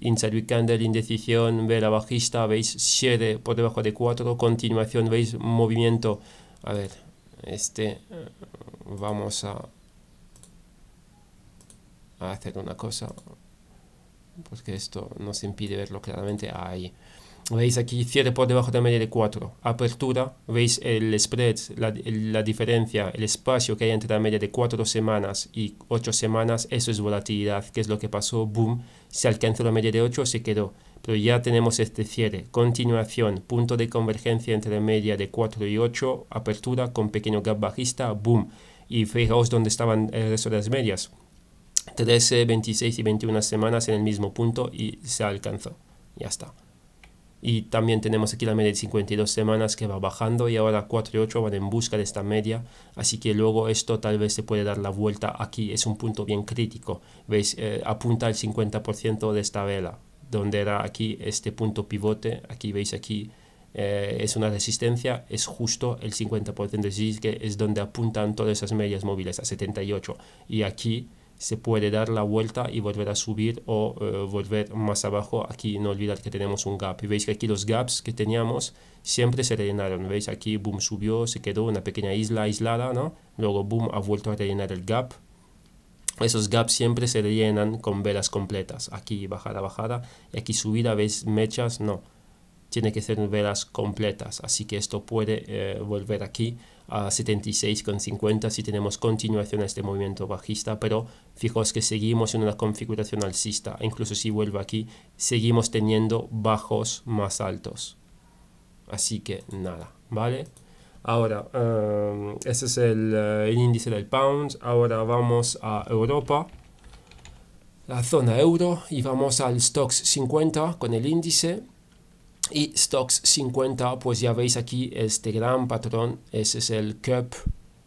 inside candle, indecisión, la bajista, veis 7 por debajo de 4, continuación, veis movimiento. A ver, este, eh, vamos a, a hacer una cosa, porque esto nos impide verlo claramente ahí veis aquí cierre por debajo de la media de 4, apertura, veis el spread, la, la, diferencia, el espacio que hay entre la media de 4 semanas y 8 semanas, eso es volatilidad, que es lo que pasó, boom, se alcanzó la media de 8, se quedó. Pero ya tenemos este cierre, continuación, punto de convergencia entre la media de 4 y 8, apertura con pequeño gap bajista, boom. Y fijaos dónde estaban el resto de las medias. 13, 26 y 21 semanas en el mismo punto y se alcanzó. Ya está. Y también tenemos aquí la media de 52 semanas que va bajando y ahora 4 y 8 van en busca de esta media. Así que luego esto tal vez se puede dar la vuelta aquí. Es un punto bien crítico. ¿Veis? Eh, apunta el 50% de esta vela. Donde era aquí este punto pivote. Aquí veis aquí eh, es una resistencia. Es justo el 50%. Es decir, que es donde apuntan todas esas medias móviles a 78. Y aquí se puede dar la vuelta y volver a subir o eh, volver más abajo. Aquí no olvidar que tenemos un gap. Y veis que aquí los gaps que teníamos siempre se rellenaron. Veis aquí, boom, subió, se quedó una pequeña isla aislada, ¿no? Luego, boom, ha vuelto a rellenar el gap. Esos gaps siempre se rellenan con velas completas. Aquí bajada, bajada. Y aquí subida, veis mechas, no tiene que ser velas completas. Así que esto puede eh, volver aquí a 76,50 si tenemos continuación a este movimiento bajista, pero fijos que seguimos en una configuración alcista. E incluso si vuelvo aquí, seguimos teniendo bajos más altos. Así que nada, ¿vale? Ahora, eh, ese es eh, el, índice del pound. Ahora vamos a Europa la zona euro y vamos al Stocks 50 con el índice y stocks 50, pues ya veis aquí este gran patrón, ese es el CUP,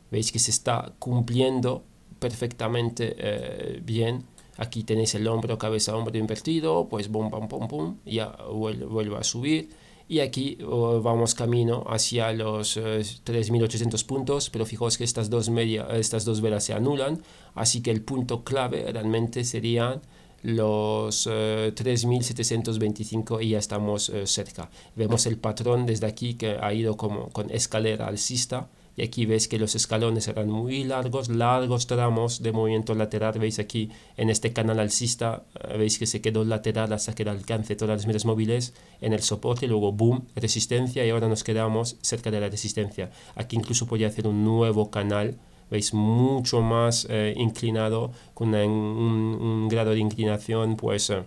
veis que se está cumpliendo perfectamente eh, bien. Aquí tenéis el hombro, cabeza, hombro invertido, pues bum, pum, ya vuelve, a subir. Y aquí vamos camino hacia los 3.800 eh, puntos, pero fijaos que estas dos, media, estas dos velas se anulan, así que el punto clave realmente serían los 3.725 eh, y ya estamos eh, cerca. Vemos el patrón desde aquí que ha ido como con escalera alcista y aquí ves que los escalones eran muy largos, largos tramos de movimiento lateral, veis aquí en este canal alcista, eh, veis que se quedó lateral hasta que el alcance todas las medias móviles en el soporte, y luego boom, resistencia y ahora nos quedamos cerca de la resistencia. Aquí incluso podría hacer un nuevo canal Veis mucho más eh, inclinado, con un, grado de inclinación, pues, eh,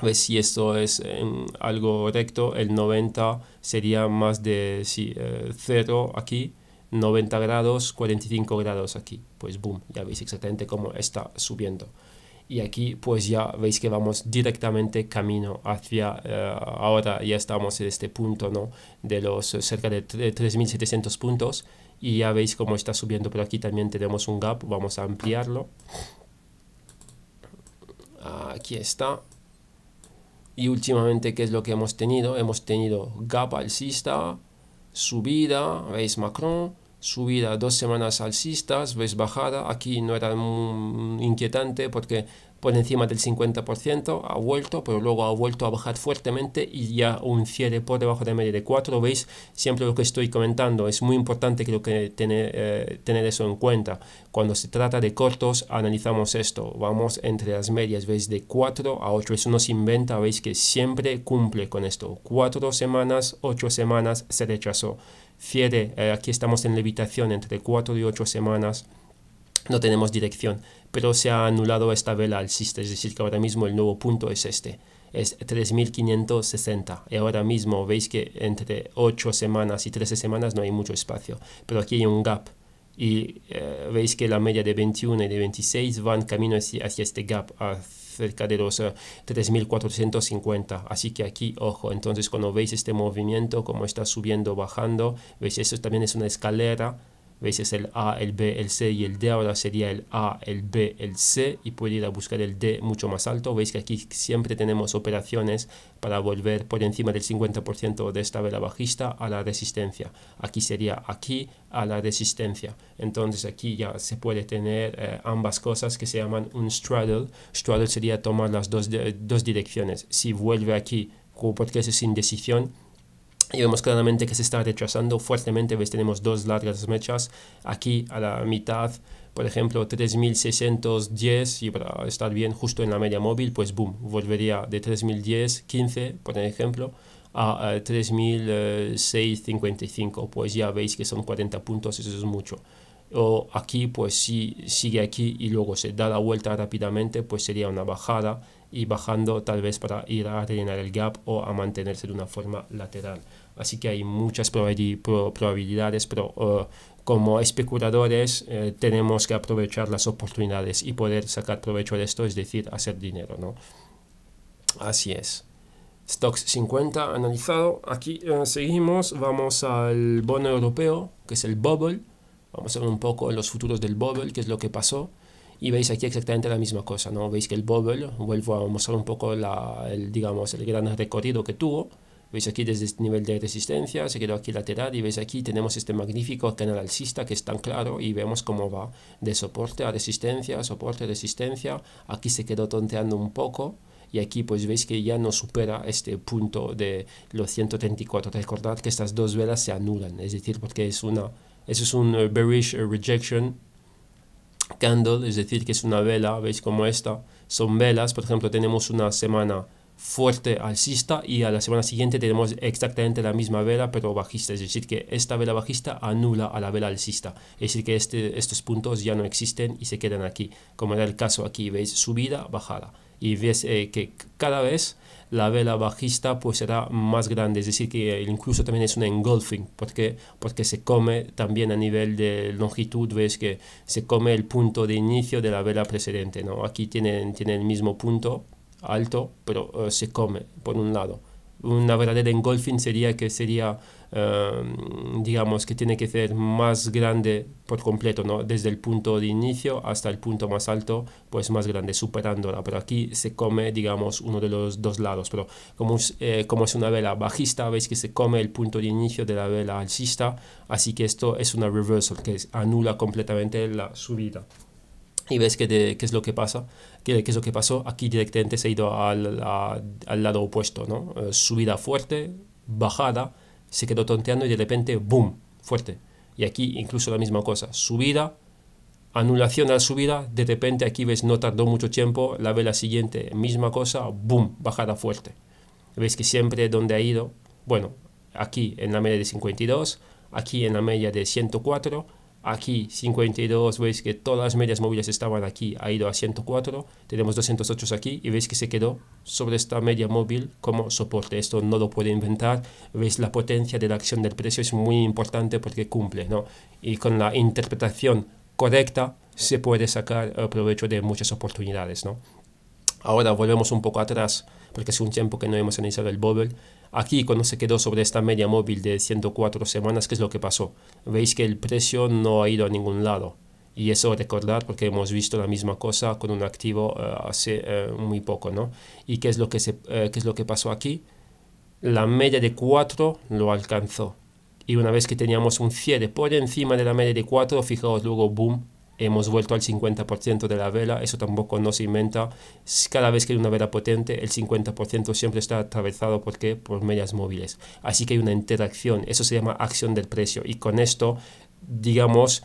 pues si esto es eh, algo recto, el 90 sería más de 0 aquí, 90 grados, 45 grados aquí. Pues boom, ya veis exactamente cómo está subiendo. Y aquí pues ya veis que vamos directamente camino hacia, ahora ya estamos en este punto, ¿no? De los cerca de 3.700 puntos y ya veis cómo está subiendo pero aquí también tenemos un gap vamos a ampliarlo aquí está y últimamente qué es lo que hemos tenido hemos tenido gap alcista subida veis Macron subida dos semanas alcistas veis bajada aquí no era inquietante porque por encima del 50%, ha vuelto, pero luego ha vuelto a bajar fuertemente y ya un cierre por debajo de media de 4. Veis, siempre lo que estoy comentando, es muy importante creo que tener, eh, tener eso en cuenta. Cuando se trata de cortos, analizamos esto, vamos entre las medias, veis de 4 a 8, eso no se inventa, veis que siempre cumple con esto. 4 semanas, 8 semanas, se rechazó. Cierre, eh, aquí estamos en levitación entre 4 y 8 semanas, no tenemos dirección pero se ha anulado esta vela alcista, es decir, que ahora mismo el nuevo punto es este, es 3560. Y ahora mismo veis que entre 8 semanas y 13 semanas no hay mucho espacio, pero aquí hay un gap. Y eh, veis que la media de 21 y de 26 van camino hacia, este gap, a cerca de los 3.450. Eh, Así que aquí, ojo, entonces cuando veis este movimiento, como está subiendo, bajando, veis eso también es una escalera ¿Veis? Es el A, el B, el C y el D. Ahora sería el A, el B, el C y puede ir a buscar el D mucho más alto. Veis que aquí siempre tenemos operaciones para volver por encima del 50% de esta vela bajista a la resistencia. Aquí sería aquí a la resistencia. Entonces aquí ya se puede tener eh, ambas cosas que se llaman un straddle. Straddle sería tomar las dos, dos direcciones. Si vuelve aquí porque eso es indecisión, y vemos claramente que se está retrasando fuertemente, ves pues tenemos dos largas mechas aquí a la mitad, por ejemplo 3610 y para estar bien justo en la media móvil, pues boom, volvería de 3010, 15 por ejemplo a, a 3655, pues ya veis que son 40 puntos, eso es mucho. O aquí, pues si sigue aquí y luego se da la vuelta rápidamente, pues sería una bajada y bajando tal vez para ir a rellenar el gap o a mantenerse de una forma lateral así que hay muchas probabilidades, pero eh, como especuladores eh, tenemos que aprovechar las oportunidades y poder sacar provecho de esto, es decir, hacer dinero, ¿no? Así es. Stocks 50 analizado. Aquí eh, seguimos, vamos al bono europeo, que es el bubble. Vamos a ver un poco los futuros del bubble, qué es lo que pasó. Y veis aquí exactamente la misma cosa, ¿no? Veis que el bubble, vuelvo a mostrar un poco la, el, digamos, el gran recorrido que tuvo Veis aquí desde este nivel de resistencia, se quedó aquí lateral y veis aquí tenemos este magnífico canal alcista que es tan claro y vemos cómo va de soporte a resistencia, soporte, resistencia. Aquí se quedó tonteando un poco y aquí pues veis que ya no supera este punto de los 134. Recordad que estas dos velas se anulan, es decir, porque es una, eso es un eh, bearish rejection candle, es decir, que es una vela, veis como esta, son velas, por ejemplo, tenemos una semana fuerte alcista y a la semana siguiente tenemos exactamente la misma vela pero bajista, es decir que esta vela bajista anula a la vela alcista, es decir que este, estos puntos ya no existen y se quedan aquí, como era el caso aquí, veis subida, bajada y ves eh, que cada vez la vela bajista pues será más grande, es decir que incluso también es un engulfing, porque, porque se come también a nivel de longitud, ves que se come el punto de inicio de la vela precedente, ¿no? aquí tienen, tiene el mismo punto alto, pero eh, se come, por un lado. Una verdadera engolfing sería que sería, eh, digamos, que tiene que ser más grande por completo, ¿no? Desde el punto de inicio hasta el punto más alto, pues más grande, superándola. Pero aquí se come, digamos, uno de los dos lados. Pero como es, eh, como es una vela bajista, veis que se come el punto de inicio de la vela alcista, así que esto es una reversal, que anula completamente la subida y ves que es lo que pasa, qué, es lo que pasó, aquí directamente se ha ido al, lado opuesto, ¿no? Eh, subida fuerte, bajada, se quedó tonteando y de repente, ¡boom!, fuerte. Y aquí incluso la misma cosa, subida, anulación a la subida, de repente aquí ves no tardó mucho tiempo, la vela siguiente, misma cosa, ¡boom!, bajada fuerte. Ves que siempre donde ha ido, bueno, aquí en la media de 52, aquí en la media de 104, aquí 52, veis que todas las medias móviles estaban aquí, ha ido a 104, tenemos 208 aquí y veis que se quedó sobre esta media móvil como soporte, esto no lo puede inventar, veis la potencia de la acción del precio es muy importante porque cumple, ¿no? Y con la interpretación correcta se puede sacar eh, provecho de muchas oportunidades, ¿no? Ahora volvemos un poco atrás porque hace un tiempo que no hemos analizado el bubble Aquí cuando se quedó sobre esta media móvil de 104 semanas, ¿qué es lo que pasó? Veis que el precio no ha ido a ningún lado. Y eso recordar porque hemos visto la misma cosa con un activo eh, hace eh, muy poco, ¿no? ¿Y qué es, lo que eh, qué es lo que pasó aquí? La media de 4 lo alcanzó. Y una vez que teníamos un cierre por encima de la media de 4, fijaos luego, boom, hemos vuelto al 50% de la vela, eso tampoco nos inventa. Cada vez que hay una vela potente, el 50% siempre está atravesado ¿por por medias móviles. Así que hay una interacción, eso se llama acción del precio y con esto, digamos,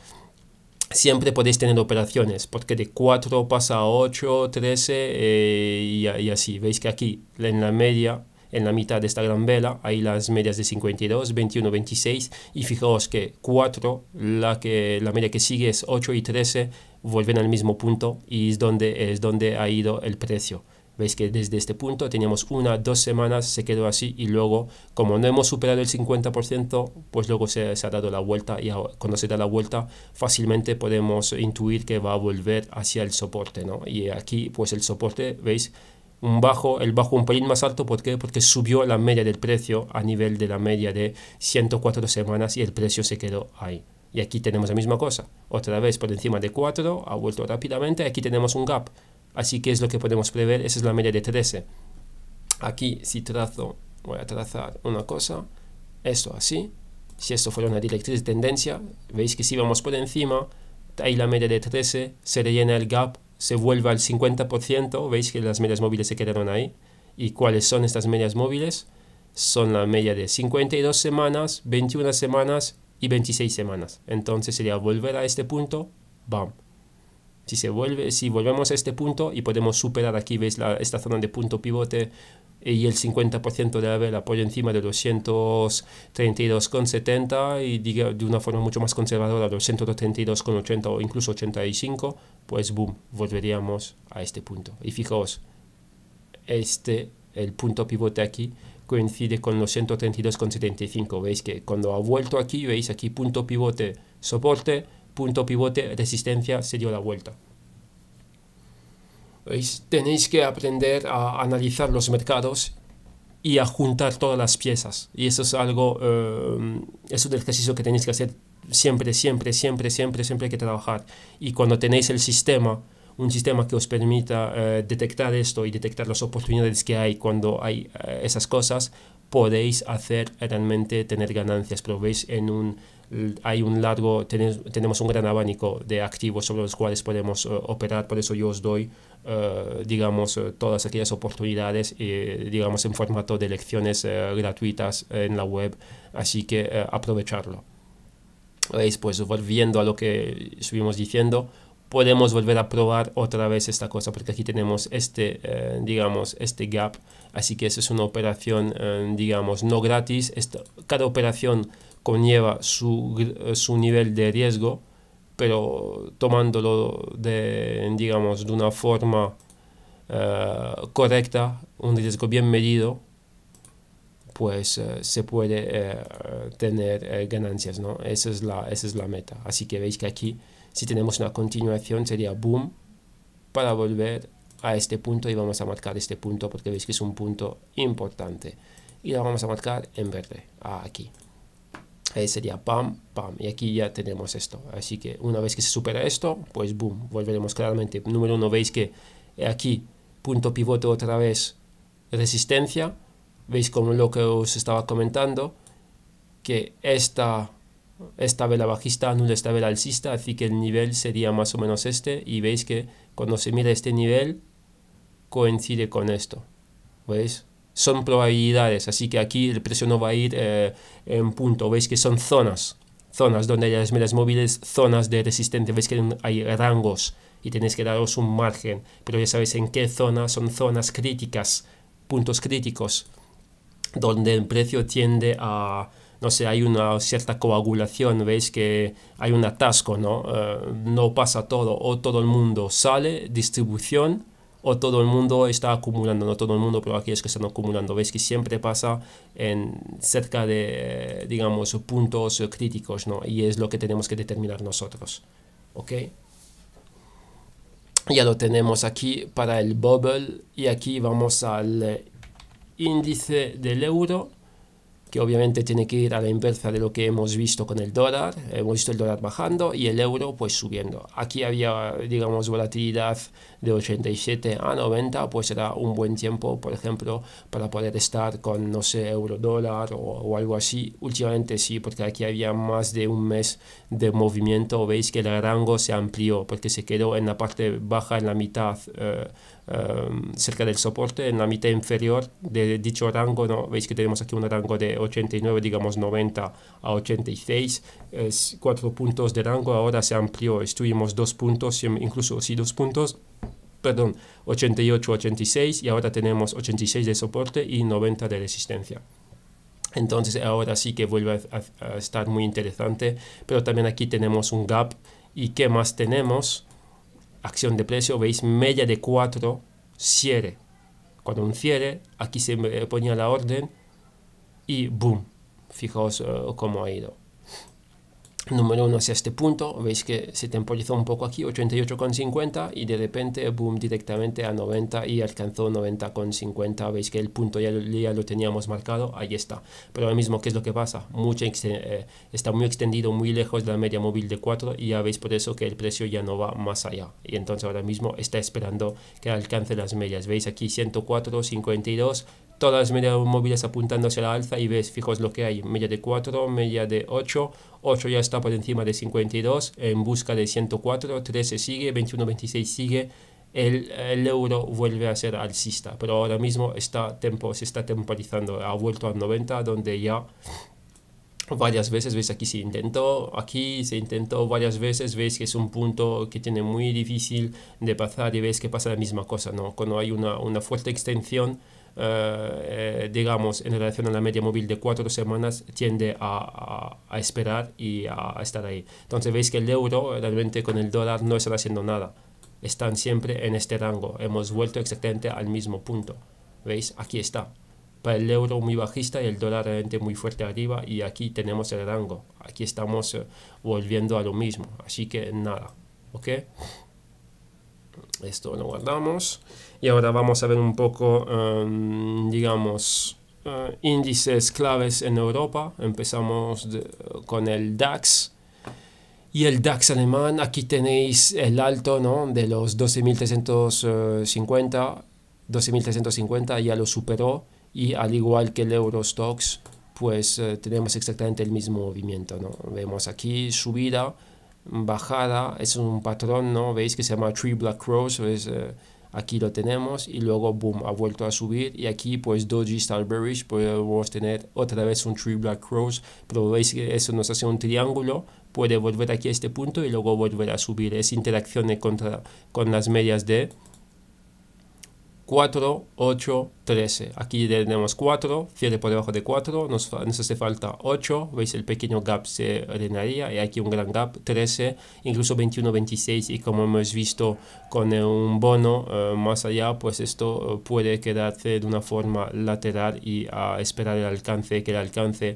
siempre podéis tener operaciones, porque de 4 pasa a 8, 13 eh, y, y así. Veis que aquí en la media en la mitad de esta gran vela hay las medias de 52, 21, 26 y fijaos que 4, la, que, la media que sigue es 8 y 13, vuelven al mismo punto y es donde, es donde ha ido el precio. Veis que desde este punto teníamos una, dos semanas, se quedó así y luego, como no hemos superado el 50%, pues luego se, se ha dado la vuelta y cuando se da la vuelta fácilmente podemos intuir que va a volver hacia el soporte, ¿no? Y aquí, pues el soporte, veis, un bajo, el bajo un pelín más alto, ¿por qué? Porque subió la media del precio a nivel de la media de 104 semanas y el precio se quedó ahí. Y aquí tenemos la misma cosa, otra vez por encima de 4, ha vuelto rápidamente, aquí tenemos un gap. Así que es lo que podemos prever, esa es la media de 13. Aquí si trazo, voy a trazar una cosa, esto así, si esto fuera una directriz de tendencia, veis que si vamos por encima, ahí la media de 13, se rellena el gap se vuelva al 50%, veis que las medias móviles se quedaron ahí. ¿Y cuáles son estas medias móviles? Son la media de 52 semanas, 21 semanas y 26 semanas. Entonces sería volver a este punto, bam. Si, se vuelve, si volvemos a este punto y podemos superar aquí, veis esta zona de punto pivote, y el 50% de la vela por encima de 232,70 y de una forma mucho más conservadora 232,80 o incluso 85, pues boom, volveríamos a este punto. Y fijaos, este, el punto pivote aquí, coincide con los 132,75. Veis que cuando ha vuelto aquí, veis aquí punto pivote soporte, punto pivote resistencia, se dio la vuelta tenéis que aprender a analizar los mercados y a juntar todas las piezas. Y eso es algo, eh, es un ejercicio que tenéis que hacer siempre, siempre, siempre, siempre, siempre hay que trabajar. Y cuando tenéis el sistema, un sistema que os permita eh, detectar esto y detectar las oportunidades que hay cuando hay eh, esas cosas, podéis hacer realmente tener ganancias. Pero veis, en un, hay un largo, tenemos un gran abanico de activos sobre los cuales podemos operar. Por eso yo os doy eh, digamos, eh, todas aquellas oportunidades, eh, digamos, en formato de lecciones gratuitas en la web. Así que aprovecharlo. ¿Veis? Pues volviendo a lo que estuvimos diciendo, podemos volver a probar otra vez esta cosa porque aquí tenemos este, digamos, este gap. Así que esa es una operación, digamos, no gratis. cada operación conlleva su, su nivel de riesgo pero tomándolo de, digamos, de una forma eh, correcta, un riesgo bien medido, pues eh, se puede eh, tener ganancias, Esa es, la, esa es la meta. Así que veis que aquí, si tenemos una continuación, sería boom para volver a este punto y vamos a marcar este punto porque veis que es un punto importante. Y lo vamos a marcar en verde, aquí. Ahí sería pam, pam. Y aquí ya tenemos esto. Así que una vez que se supera esto, pues boom, volveremos claramente. Número uno, veis que aquí, punto pivote otra vez, resistencia. Veis como lo que os estaba comentando, que esta, esta vela bajista anula esta vela alcista, así que el nivel sería más o menos este. Y veis que cuando se mira este nivel, coincide con esto. ¿Veis? son probabilidades, así que aquí el precio no va a ir eh, en punto, veis que son zonas, zonas donde hay las medias móviles, zonas de resistencia, veis que hay rangos y tenéis que daros un margen, pero ya sabéis en qué zonas son zonas críticas, puntos críticos, donde el precio tiende a, no sé, hay una cierta coagulación, veis que hay un atasco, ¿no? Eh, no pasa todo, o todo el mundo sale, distribución, o todo el mundo está acumulando, no todo el mundo, pero aquellos que están acumulando. Veis que siempre pasa en cerca de, digamos, puntos críticos, ¿no? Y es lo que tenemos que determinar nosotros, ¿ok? Ya lo tenemos aquí para el bubble y aquí vamos al índice del euro obviamente tiene que ir a la inversa de lo que hemos visto con el dólar. Hemos visto el dólar bajando y el euro pues subiendo. Aquí había, digamos, volatilidad de 87 a 90, pues era un buen tiempo, por ejemplo, para poder estar con, no sé, euro dólar o, algo así. Últimamente sí, porque aquí había más de un mes de movimiento. Veis que el rango se amplió porque se quedó en la parte baja, en la mitad. Eh, eh, cerca del soporte, en la mitad inferior de dicho rango, ¿no? veis que tenemos aquí un rango de 89, digamos 90 a 86, es cuatro puntos de rango, ahora se amplió, estuvimos dos puntos, incluso sí dos puntos, perdón, 88, 86 y ahora tenemos 86 de soporte y 90 de resistencia. Entonces ahora sí que vuelve a, a estar muy interesante, pero también aquí tenemos un gap y qué más tenemos acción de precio, veis media de 4, cierre. Cuando un cierre, aquí se ponía la orden y boom, fijaos como eh, cómo ha ido número uno hacia este punto, veis que se temporizó un poco aquí, 88,50 y de repente, boom, directamente a 90 y alcanzó 90,50, veis que el punto ya lo, teníamos marcado, ahí está. Pero ahora mismo, ¿qué es lo que pasa? Mucho eh, está muy extendido, muy lejos de la media móvil de 4 y ya veis por eso que el precio ya no va más allá. Y entonces ahora mismo está esperando que alcance las medias, veis aquí 104.52 todas las medias móviles apuntándose a la alza y ves, fijos lo que hay, media de 4, media de 8, 8 ya está por encima de 52, en busca de 104, 13 sigue, 21, 26 sigue, el, euro vuelve a ser alcista, pero ahora mismo está tempo, se está temporizando, ha vuelto al 90, donde ya varias veces, ves aquí se intentó, aquí se intentó varias veces, ves que es un punto que tiene muy difícil de pasar y ves que pasa la misma cosa, ¿no? Cuando hay una, una fuerte extensión, eh, eh, digamos, en relación a la media móvil de cuatro semanas, tiende a, a, esperar y a, estar ahí. Entonces veis que el euro eh, realmente con el dólar no está haciendo nada. Están siempre en este rango. Hemos vuelto exactamente al mismo punto. ¿Veis? Aquí está. Para el euro muy bajista y el dólar realmente muy fuerte arriba y aquí tenemos el rango. Aquí estamos volviendo a lo mismo. Así que nada. ¿Ok? Esto lo guardamos. Y ahora vamos a ver un poco, em, digamos, eh, índices claves en Europa. Empezamos con el DAX. Y el DAX alemán, aquí tenéis el alto de los 12.350, 12.350 ya lo superó y al igual que el Eurostox, pues eh, tenemos exactamente el mismo movimiento. ¿no? Vemos aquí subida, bajada, es un patrón, ¿no? Veis que se llama Tree Black Cross, es, eh, aquí lo tenemos y luego boom ha vuelto a subir y aquí pues doji Star bearish podemos tener otra vez un tree black cross pero veis que eso nos hace un triángulo puede volver aquí a este punto y luego volver a subir es interacción contra, con las medias de 4, 8, 13. Aquí tenemos 4, cierre por debajo de 4, nos, hace falta 8, veis el pequeño gap se reinaría y aquí un gran gap, 13, incluso 21, 26 y como hemos visto con eh, un bono eh, más allá, pues esto eh, puede quedarse de una forma lateral y a esperar el alcance, que el alcance...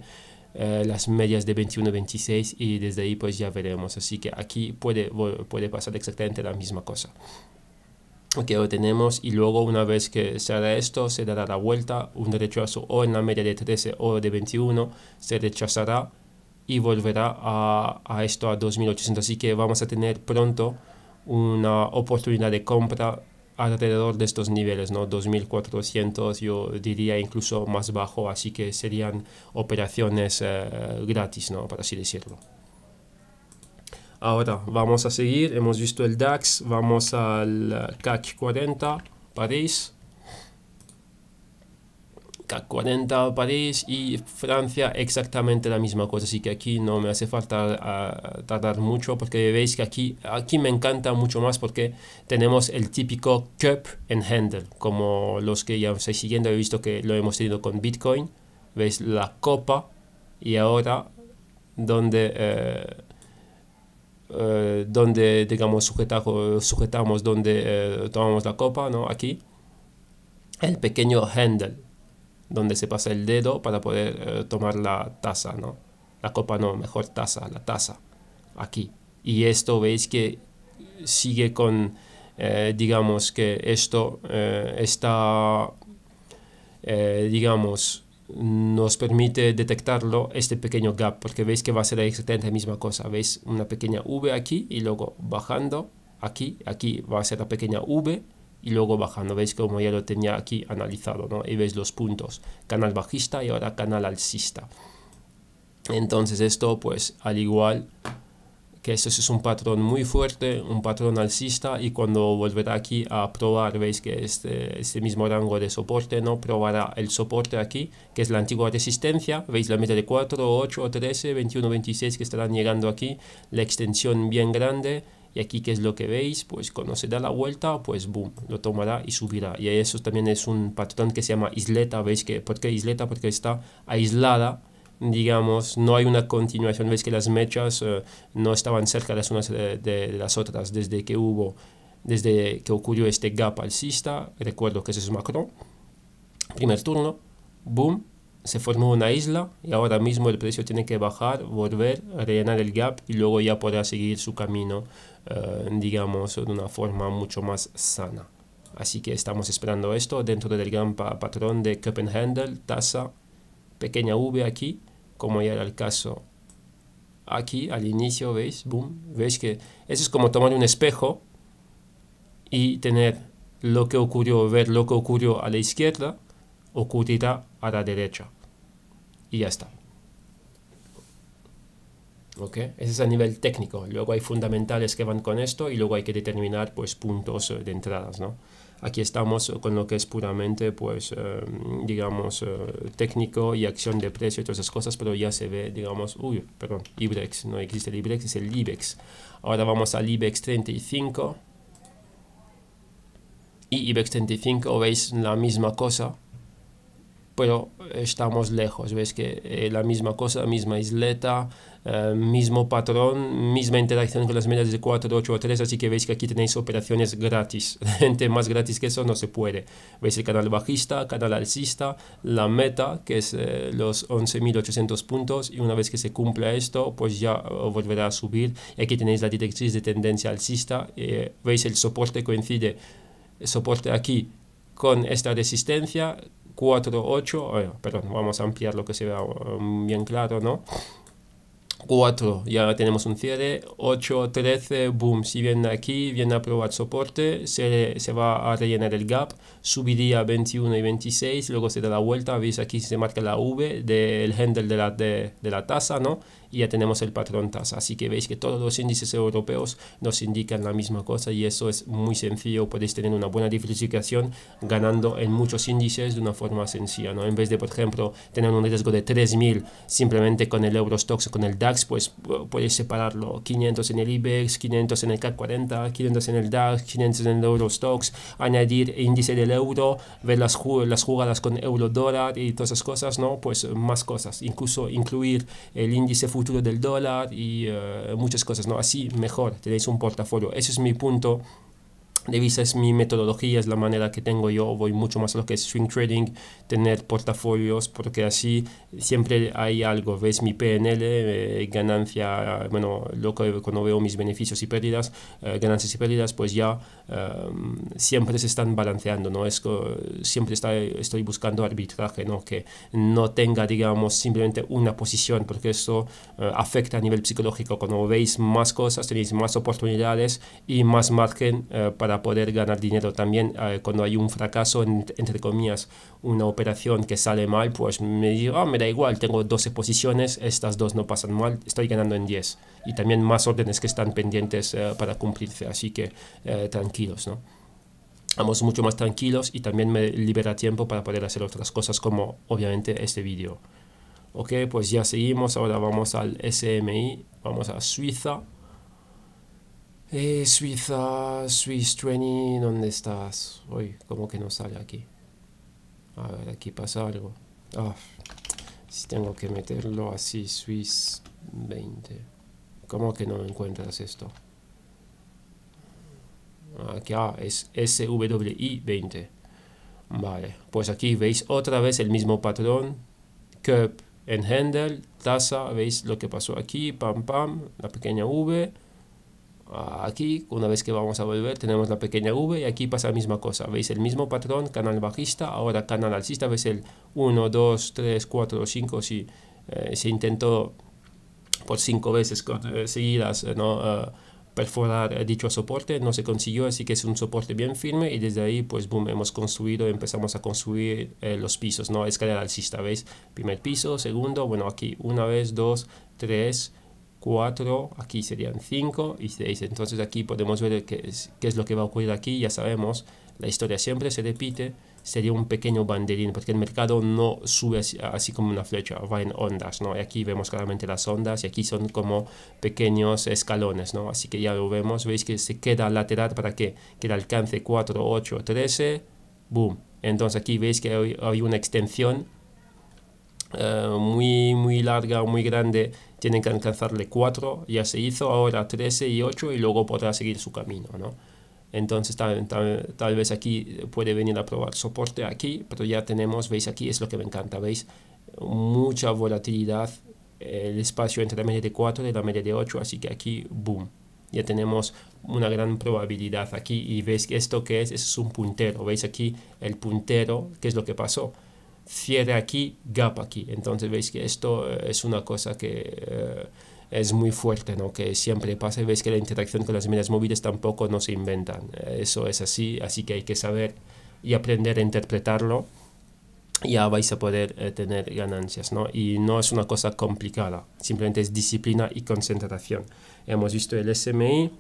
las medias de 21-26 y desde ahí pues ya veremos así que aquí puede, puede pasar exactamente la misma cosa que lo tenemos y luego una vez que se haga esto se dará la vuelta, un rechazo o en la media de 13 o de 21 se rechazará y volverá a, a esto a 2800. Así que vamos a tener pronto una oportunidad de compra alrededor de estos niveles, ¿no? 2400 yo diría incluso más bajo, así que serían operaciones eh, gratis, ¿no? Por así decirlo. Ahora vamos a seguir, hemos visto el DAX, vamos al CAC 40, París. CAC 40, París y Francia, exactamente la misma cosa. Así que aquí no me hace falta ah, tardar mucho porque veis que aquí, aquí me encanta mucho más porque tenemos el típico cup and handle. Como los que ya estáis siguiendo, he visto que lo hemos tenido con Bitcoin. Veis la copa y ahora donde... Eh, eh, donde, digamos, sujetamos, donde eh, tomamos la copa, ¿no? Aquí. El pequeño handle, donde se pasa el dedo para poder eh, tomar la taza, ¿no? La copa no, mejor taza, la taza. Aquí. Y esto veis que sigue con, digamos, que esto está, digamos, nos permite detectarlo este pequeño gap, porque veis que va a ser exactamente la misma cosa. Veis una pequeña V aquí y luego bajando aquí, aquí va a ser la pequeña V y luego bajando. Veis como ya lo tenía aquí analizado, ¿no? Y veis los puntos, canal bajista y ahora canal alcista. Entonces esto pues al igual que ese es un patrón muy fuerte, un patrón alcista y cuando volverá aquí a probar, veis que este, este mismo rango de soporte, ¿no? Probará el soporte aquí, que es la antigua resistencia, veis la media de 4, 8, 13, 21, 26 que estarán llegando aquí, la extensión bien grande y aquí qué es lo que veis, pues cuando se da la vuelta, pues boom, lo tomará y subirá. Y eso también es un patrón que se llama isleta, veis que, ¿por qué isleta? Porque está aislada digamos, no hay una continuación. Ves que las mechas eh, no estaban cerca las unas eh, de, las otras desde que hubo, desde que ocurrió este gap alcista. Recuerdo que ese es Macron. Primer turno, boom, se formó una isla y ahora mismo el precio tiene que bajar, volver, rellenar el gap y luego ya podrá seguir su camino, eh, digamos, de una forma mucho más sana. Así que estamos esperando esto dentro del gran patrón de Copenhagen, tasa, pequeña V aquí, como ya era el caso aquí al inicio, ¿veis? Boom. ¿Veis que eso es como tomar un espejo y tener lo que ocurrió, ver lo que ocurrió a la izquierda, ocurrirá a la derecha. Y ya está. ¿Ok? Ese es a nivel técnico. Luego hay fundamentales que van con esto y luego hay que determinar pues puntos de entradas, ¿no? Aquí estamos con lo que es puramente, pues, eh, digamos, eh, técnico y acción de precio y todas esas cosas, pero ya se ve, digamos, uy, perdón, IBREX, no existe el IBREX, es el IBEX. Ahora vamos al IBEX 35 y IBEX 35, veis la misma cosa, pero estamos lejos, veis que eh, la misma cosa, misma isleta, eh, mismo patrón, misma interacción con las medias de 4, 8 o 3, así que veis que aquí tenéis operaciones gratis. Gente más gratis que eso no se puede. Veis el canal bajista, canal alcista, la meta, que es eh, los 11.800 puntos, y una vez que se cumpla esto, pues ya volverá a subir. aquí tenéis la directriz de tendencia alcista. Eh, veis el soporte coincide, el soporte aquí con esta resistencia. 4, 8, perdón, vamos a ampliar lo que se vea um, bien claro, ¿no? 4, ya tenemos un cierre, 8, 13, boom, si viene aquí, viene a probar soporte, se, se va a rellenar el gap, subiría 21 y 26, luego se da la vuelta, veis aquí se marca la V del handle de la, de, de la tasa, ¿no? Y ya tenemos el patrón tasa, así que veis que todos los índices europeos nos indican la misma cosa y eso es muy sencillo, podéis tener una buena diversificación ganando en muchos índices de una forma sencilla, ¿no? En vez de, por ejemplo, tener un riesgo de 3.000 simplemente con el Eurostox o con el DAX, pues puedes separarlo. 500 en el IBEX, 500 en el CAC 40, 500 en el DAX, 500 en el Eurostox, añadir índice del euro, ver las, las jugadas con euro dólar y todas esas cosas, ¿no? Pues más cosas. Incluso incluir el índice futuro del dólar y eh, muchas cosas, ¿no? Así mejor tenéis un portafolio. Ese es mi punto vista es mi metodología, es la manera que tengo yo, voy mucho más a lo que es swing trading, tener portafolios, porque así siempre hay algo, ves mi PNL, eh, ganancia, bueno, lo que cuando veo mis beneficios y pérdidas, eh, ganancias y pérdidas, pues ya eh, siempre se están balanceando, ¿no? Es, siempre estoy buscando arbitraje, ¿no? Que no tenga, digamos, simplemente una posición, porque eso afecta a nivel psicológico, cuando veis más cosas, tenéis más oportunidades y más margen para poder ganar dinero también eh, cuando hay un fracaso, entre comillas, una operación que sale mal, pues me digo, ah, me da igual, tengo 12 posiciones, estas dos no pasan mal, estoy ganando en 10. Y también más órdenes que están pendientes eh, para cumplirse, así que eh, tranquilos, ¿no? Vamos mucho más tranquilos y también me libera tiempo para poder hacer otras cosas como obviamente este vídeo. Ok, pues ya seguimos, ahora vamos al SMI, vamos a Suiza. Eh, Suiza, Swiss Training, ¿dónde estás? Uy, como que no sale aquí. A ver, aquí pasa algo. Ah, si tengo que meterlo así, Swiss 20. ¿Cómo que no encuentras esto? Aquí, ah, es SWI 20. Vale, pues aquí veis otra vez el mismo patrón. Cup en handle, tasa, veis lo que pasó aquí, pam pam, la pequeña V Aquí, una vez que vamos a volver, tenemos la pequeña V y aquí pasa la misma cosa. Veis el mismo patrón, canal bajista, ahora canal alcista, veis el 1, 2, 3, 4, 5, si eh, se intentó por cinco veces eh, seguidas eh, perforar dicho soporte, no se consiguió, así que es un soporte bien firme y desde ahí, pues, boom, hemos construido, empezamos a construir los pisos, ¿no? Escalera alcista, ¿veis? Primer piso, segundo, bueno, aquí una vez, dos, tres, 4, aquí serían 5 y 6. Entonces aquí podemos ver qué es, es lo que va a ocurrir aquí, ya sabemos, la historia siempre se repite, sería un pequeño banderín, porque el mercado no sube así, como una flecha, va en ondas, ¿no? Y aquí vemos claramente las ondas y aquí son como pequeños escalones, ¿no? Así que ya lo vemos, veis que se queda lateral para que, que el alcance 4, 8, 13, boom. Entonces aquí veis que hay, una extensión eh, muy, muy larga, muy grande tienen que alcanzarle 4, ya se hizo, ahora 13 y 8 y luego podrá seguir su camino, ¿no? Entonces tal, vez aquí puede venir a probar soporte aquí, pero ya tenemos, veis aquí es lo que me encanta, veis mucha volatilidad, el espacio entre la media de 4 y la media de 8, así que aquí, boom, ya tenemos una gran probabilidad aquí y veis que esto que es, es un puntero, veis aquí el puntero, ¿qué es lo que pasó? cierre aquí, gap aquí. Entonces veis que esto eh, es una cosa que eh, es muy fuerte, ¿no? que siempre pasa. Veis que la interacción con las medias móviles tampoco no se inventan. Eh, eso es así, así que hay que saber y aprender a interpretarlo. Ya vais a poder tener ganancias, ¿no? Y no es una cosa complicada, simplemente es disciplina y concentración. Hemos visto el SMI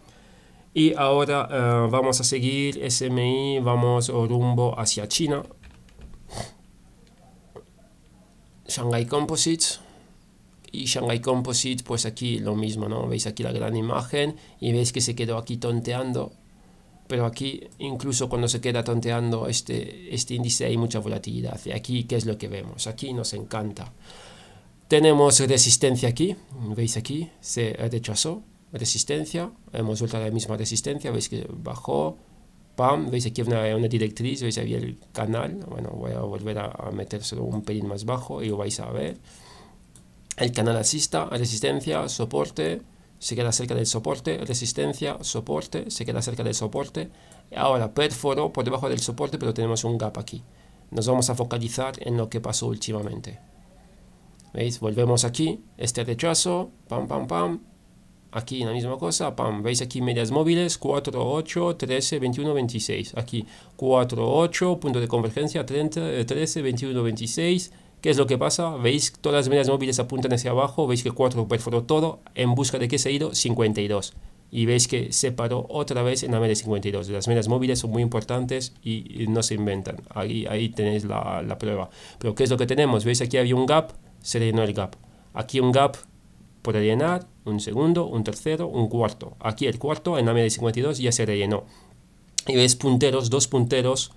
y ahora vamos a seguir SMI, vamos rumbo hacia China Shanghai Composites. Y Shanghai Composite pues aquí lo mismo, ¿no? Veis aquí la gran imagen y veis que se quedó aquí tonteando. Pero aquí, incluso cuando se queda tonteando este, este índice, hay mucha volatilidad. Y aquí, ¿qué es lo que vemos? Aquí nos encanta. Tenemos resistencia aquí, veis aquí, se rechazó, resistencia, hemos vuelto a la misma resistencia, veis que bajó, pam, veis aquí una, una directriz, veis ahí el canal, bueno, voy a volver a, a metérselo un pelín más bajo y lo vais a ver. El canal asista, resistencia, soporte, se queda cerca del soporte, resistencia, soporte, se queda cerca del soporte. Ahora perforo por debajo del soporte, pero tenemos un gap aquí. Nos vamos a focalizar en lo que pasó últimamente. ¿Veis? Volvemos aquí, este rechazo, pam, pam, pam, Aquí la misma cosa, pam, veis aquí medias móviles, 4, 8, 13, 21, 26. Aquí 4, 8, punto de convergencia, 13, 21, 26. ¿Qué es lo que pasa? Veis todas las medias móviles apuntan hacia abajo, veis que 4 perforó todo, en busca de qué se ha ido 52. Y veis que se paró otra vez en la media 52. Las medias móviles son muy importantes y no se inventan. Ahí, ahí tenéis la, prueba. Pero ¿qué es lo que tenemos? Veis aquí había un gap, se llenó el gap. Aquí un gap por rellenar, un segundo, un tercero, un cuarto. Aquí el cuarto en la media de 52 ya se rellenó. Y veis punteros, dos punteros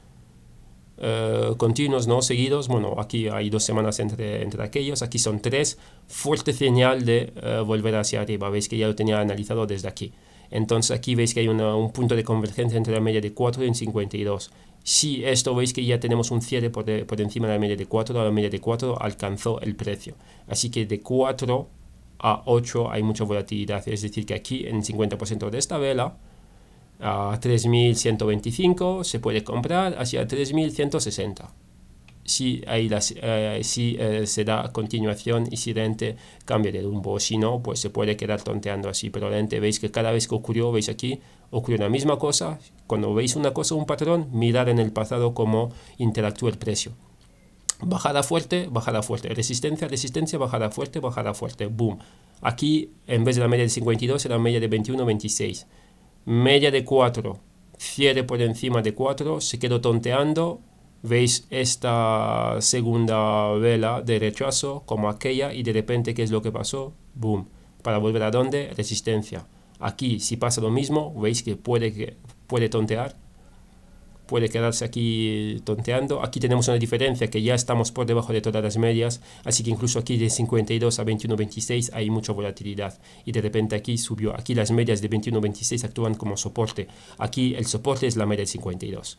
eh, continuos, no seguidos. Bueno, aquí hay dos semanas entre, entre aquellos. Aquí son tres. Fuerte señal de eh, volver hacia arriba. Veis que ya lo tenía analizado desde aquí. Entonces aquí veis que hay un punto de convergencia entre la media de 4 y en 52. Si esto veis que ya tenemos un cierre por, por encima de la media de 4, la media de 4 alcanzó el precio. Así que de 4 a 8 hay mucha volatilidad, es decir, que aquí en 50% de esta vela a 3125 se puede comprar hacia 3160 si, hay eh, si eh, se da continuación y si cambia de rumbo. Si no, pues se puede quedar tonteando así. Pero realmente veis que cada vez que ocurrió, veis aquí, ocurrió la misma cosa. Cuando veis una cosa, un patrón, mirar en el pasado cómo interactúa el precio bajada fuerte, bajada fuerte, resistencia, resistencia, bajada fuerte, bajada fuerte, boom. Aquí en vez de la media de 52 era media de 21, 26. Media de 4, cierre por encima de 4, se quedó tonteando. Veis esta segunda vela de rechazo como aquella y de repente ¿qué es lo que pasó? Boom. Para volver a dónde? Resistencia. Aquí si pasa lo mismo, veis que puede, que puede tontear puede quedarse aquí tonteando. Aquí tenemos una diferencia que ya estamos por debajo de todas las medias, así que incluso aquí de 52 a 21.26 hay mucha volatilidad y de repente aquí subió. Aquí las medias de 21.26 actúan como soporte. Aquí el soporte es la media de 52.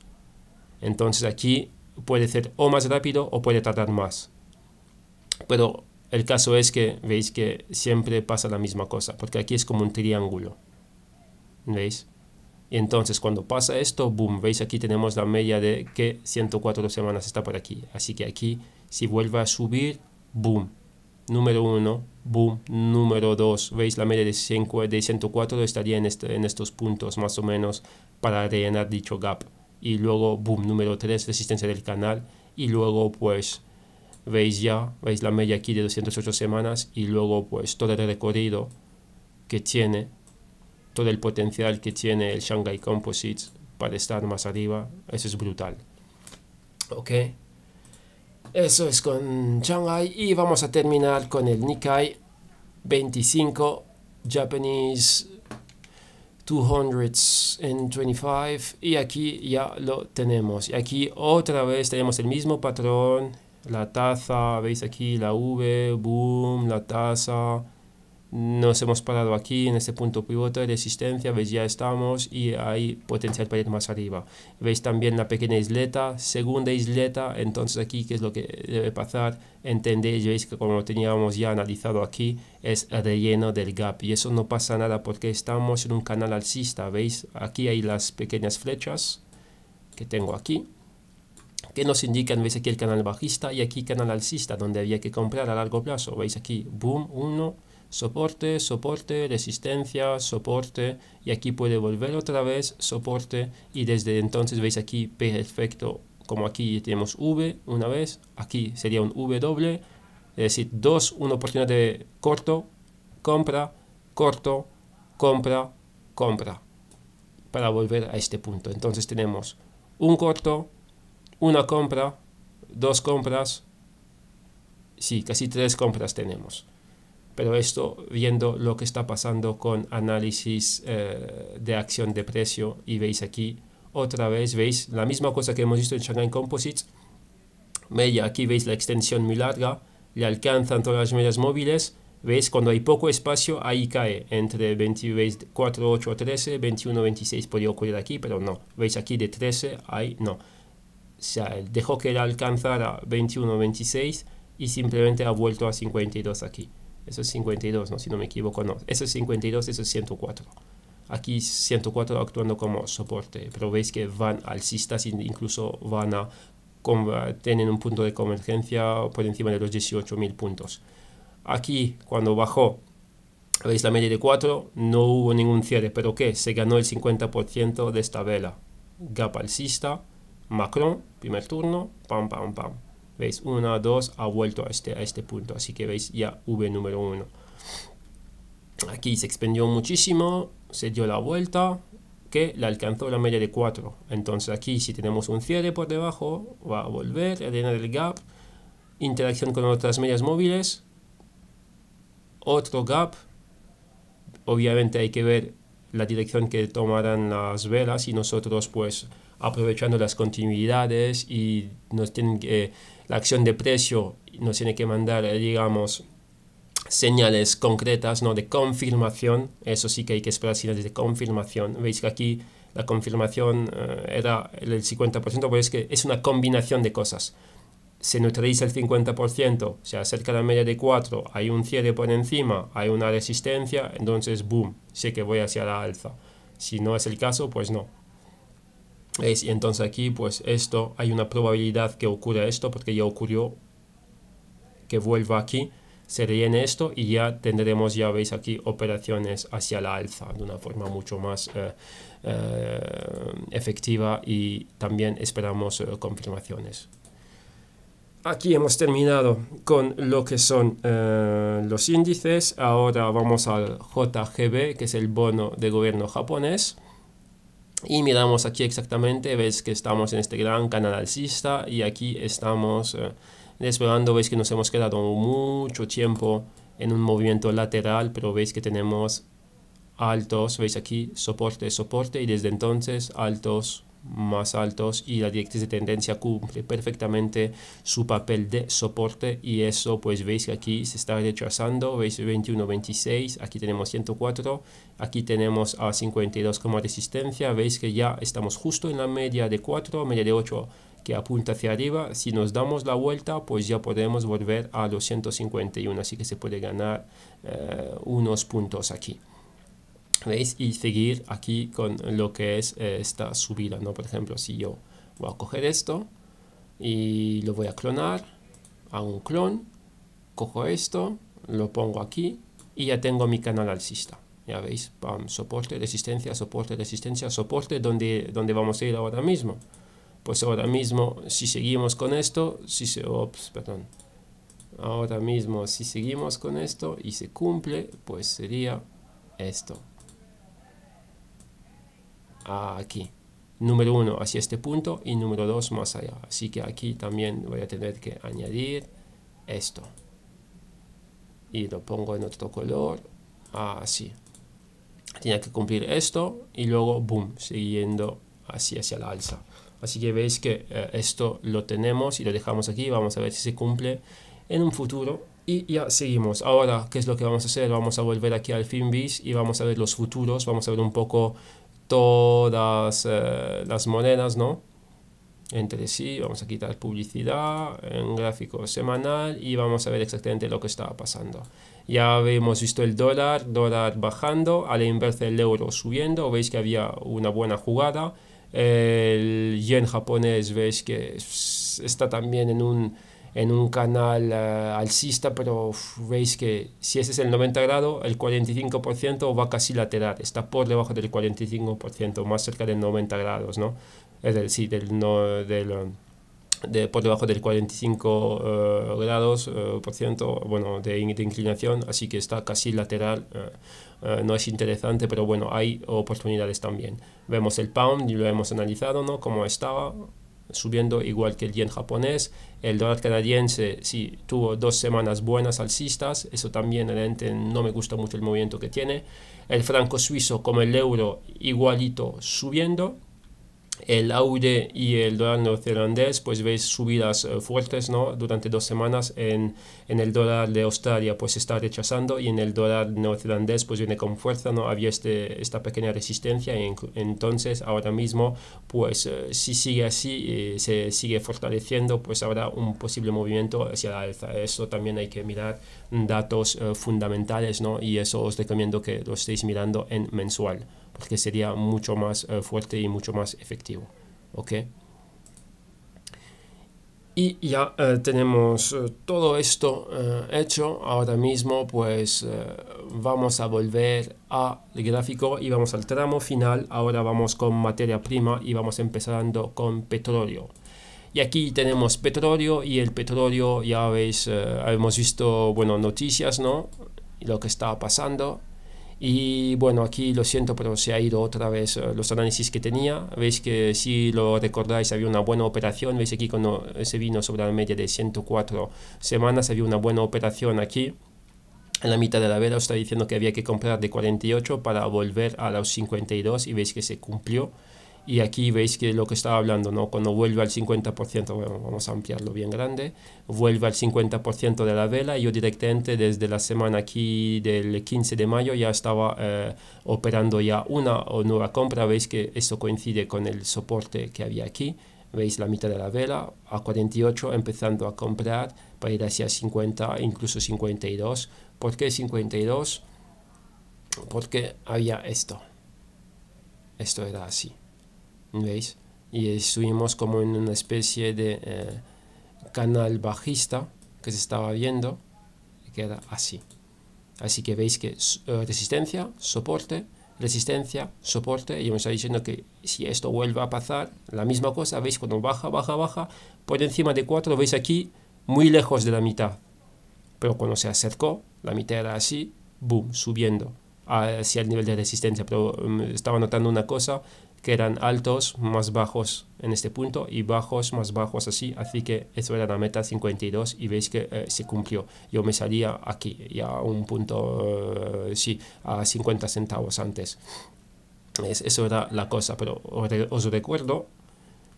Entonces aquí puede ser o más rápido o puede tardar más. Pero el caso es que veis que siempre pasa la misma cosa, porque aquí es como un triángulo. ¿Veis? y Entonces, cuando pasa esto, boom, veis aquí tenemos la media de que 104 semanas está por aquí. Así que aquí, si vuelve a subir, boom, número 1, boom, número 2. Veis la media de, 5, de 104 estaría en, este, en estos puntos más o menos para rellenar dicho gap. Y luego, boom, número 3, resistencia del canal. Y luego, pues, veis ya, veis la media aquí de 208 semanas. Y luego, pues, todo el recorrido que tiene todo el potencial que tiene el Shanghai Composites para estar más arriba, eso es brutal. Ok, eso es con Shanghai y vamos a terminar con el Nikkei 25 Japanese 225 y aquí ya lo tenemos. Y aquí otra vez tenemos el mismo patrón, la taza, veis aquí la V, boom, la taza, nos hemos parado aquí en este punto pivote, de resistencia, veis ya estamos y hay potencial para ir más arriba. Veis también la pequeña isleta, segunda isleta, entonces aquí qué es lo que debe pasar, entendéis, veis que como lo teníamos ya analizado aquí, es relleno del gap y eso no pasa nada porque estamos en un canal alcista, veis, aquí hay las pequeñas flechas que tengo aquí que nos indican, veis aquí el canal bajista y aquí canal alcista, donde había que comprar a largo plazo, veis aquí, boom, uno soporte, soporte, resistencia, soporte, y aquí puede volver otra vez, soporte, y desde entonces veis aquí perfecto, como aquí tenemos V una vez, aquí sería un W, es decir, dos, una oportunidad de corto, compra, corto, compra, compra, para volver a este punto. Entonces tenemos un corto, una compra, dos compras, sí, casi tres compras tenemos pero esto viendo lo que está pasando con análisis eh, de acción de precio y veis aquí otra vez, veis la misma cosa que hemos visto en Shanghai Composites, media, aquí veis la extensión muy larga, le alcanzan todas las medias móviles, veis cuando hay poco espacio ahí cae, entre 4, 8 13, 21, 26 podría ocurrir aquí, pero no, veis aquí de 13, ahí no. O sea, dejó que le alcanzara 21, 26 y simplemente ha vuelto a 52 aquí. Eso es 52, ¿no? si no me equivoco, no. Eso es 52, eso es 104. Aquí 104 actuando como soporte, pero veis que van alcistas incluso van a tener un punto de convergencia por encima de los 18.000 puntos. Aquí, cuando bajó, veis la media de 4, no hubo ningún cierre, pero ¿qué? Se ganó el 50% de esta vela. Gap alcista, Macron, primer turno, pam, pam, pam. ¿Veis? 1, 2, ha vuelto a este, a este punto. Así que veis ya V número 1. Aquí se expandió muchísimo, se dio la vuelta, que la alcanzó la media de 4. Entonces aquí si tenemos un cierre por debajo, va a volver, a llenar el gap, interacción con otras medias móviles, otro gap, obviamente hay que ver la dirección que tomarán las velas y nosotros pues aprovechando las continuidades y nos tienen que la acción de precio nos tiene que mandar, eh, digamos, señales concretas ¿no? de confirmación. Eso sí que hay que esperar señales de confirmación. Veis que aquí la confirmación eh, era el 50%, pues es que es una combinación de cosas. Se neutraliza el 50%, se acerca la media de 4, hay un cierre por encima, hay una resistencia, entonces, boom, sé que voy hacia la alza. Si no es el caso, pues no, y entonces aquí, pues esto, hay una probabilidad que ocurra esto, porque ya ocurrió que vuelva aquí, se rellene esto y ya tendremos, ya veis aquí, operaciones hacia la alza de una forma mucho más eh, eh, efectiva y también esperamos eh, confirmaciones. Aquí hemos terminado con lo que son los índices. Ahora vamos al JGB, que es el bono de gobierno japonés y miramos aquí exactamente, ves que estamos en este gran canal alcista y aquí estamos eh, despegando, veis que nos hemos quedado mucho tiempo en un movimiento lateral, pero veis que tenemos altos, veis aquí soporte, soporte y desde entonces altos, más altos y la directriz de tendencia cumple perfectamente su papel de soporte y eso pues veis que aquí se está rechazando, veis 21 26 aquí tenemos 104, aquí tenemos a 52 como resistencia, veis que ya estamos justo en la media de 4, media de 8 que apunta hacia arriba, si nos damos la vuelta pues ya podemos volver a los 151, así que se puede ganar eh, unos puntos aquí. ¿Veis? Y seguir aquí con lo que es eh, esta subida, ¿no? Por ejemplo, si yo voy a coger esto y lo voy a clonar, a un clon, cojo esto, lo pongo aquí y ya tengo mi canal alcista. Ya veis, soporte, resistencia, soporte, resistencia, soporte, donde, donde vamos a ir ahora mismo. Pues ahora mismo, si seguimos con esto, si se... Ops, perdón. Ahora mismo, si seguimos con esto y se cumple, pues sería esto aquí. Número uno hacia este punto y número dos más allá. Así que aquí también voy a tener que añadir esto. Y lo pongo en otro color, así. Tiene que cumplir esto y luego, boom, siguiendo así hacia la alza. Así que veis que eh, esto lo tenemos y lo dejamos aquí. Vamos a ver si se cumple en un futuro. Y ya seguimos. Ahora, ¿qué es lo que vamos a hacer? Vamos a volver aquí al FinBiz y vamos a ver los futuros. Vamos a ver un poco todas eh, las monedas, ¿no? Entre sí, vamos a quitar publicidad en gráfico semanal y vamos a ver exactamente lo que estaba pasando. Ya habíamos visto el dólar, dólar bajando, al inverso el euro subiendo, veis que había una buena jugada. El yen japonés, veis que está también en un en un canal eh, alcista, pero veis que si ese es el 90 grado, el 45% va casi lateral, está por debajo del 45%, más cerca del 90 grados, ¿no? Es decir, del, no, del, de, por debajo del 45 eh, grados, eh, por ciento, bueno, de, inclinación, así que está casi lateral. no es interesante, pero bueno, hay oportunidades también. Vemos el pound y lo hemos analizado, ¿no? Cómo estaba, subiendo igual que el yen japonés. El dólar canadiense sí tuvo dos semanas buenas alcistas, eso también realmente no me gusta mucho el movimiento que tiene. El franco suizo como el euro igualito subiendo el AUD y el dólar neozelandés, pues veis subidas eh, fuertes durante dos semanas en, en, el dólar de Australia, pues está rechazando y en el dólar neozelandés, pues viene con fuerza, ¿no? había este, esta pequeña resistencia y entonces ahora mismo, pues eh, si sigue así, y eh, se sigue fortaleciendo, pues habrá un posible movimiento hacia la alza. Eso también hay que mirar datos fundamentales ¿no? y eso os recomiendo que lo estéis mirando en mensual porque sería mucho más eh, fuerte y mucho más efectivo. ¿Ok? Y ya eh, tenemos eh, todo esto hecho. Ahora mismo pues vamos a volver al gráfico y vamos al tramo final. Ahora vamos con materia prima y vamos empezando con petróleo. Y aquí tenemos petróleo y el petróleo ya veis hemos visto bueno, noticias, ¿no? Lo que está pasando. Y bueno, aquí lo siento, pero se ha ido otra vez eh, los análisis que tenía. Veis que si lo recordáis, había una buena operación. Veis aquí cuando se vino sobre la media de 104 semanas, había una buena operación aquí. En la mitad de la vela os está diciendo que había que comprar de 48 para volver a los 52 y veis que se cumplió. Y aquí veis que lo que estaba hablando, ¿no? Cuando vuelve al 50%, vamos a ampliarlo bien grande, vuelve al 50% de la vela. Yo directamente desde la semana aquí del 15 de mayo ya estaba eh, operando ya una o nueva compra. Veis que esto coincide con el soporte que había aquí. Veis la mitad de la vela a 48 empezando a comprar para ir hacia 50, incluso 52. ¿Por qué 52? Porque había esto. Esto era así. ¿veis? Y subimos como en una especie de eh, canal bajista que se estaba viendo, que era así. Así que veis que eh, resistencia, soporte, resistencia, soporte, y me está diciendo que si esto vuelve a pasar, la misma cosa, veis cuando baja, baja, baja, por encima de 4, veis aquí, muy lejos de la mitad. Pero cuando se acercó, la mitad era así, boom, subiendo hacia el nivel de resistencia. Pero mm, estaba notando una cosa, que eran altos más bajos en este punto y bajos más bajos así, así que eso era la meta 52 y veis que eh, se cumplió. Yo me salía aquí, ya un punto, eh, sí, a 50 centavos antes. eso era la cosa, pero os, recuerdo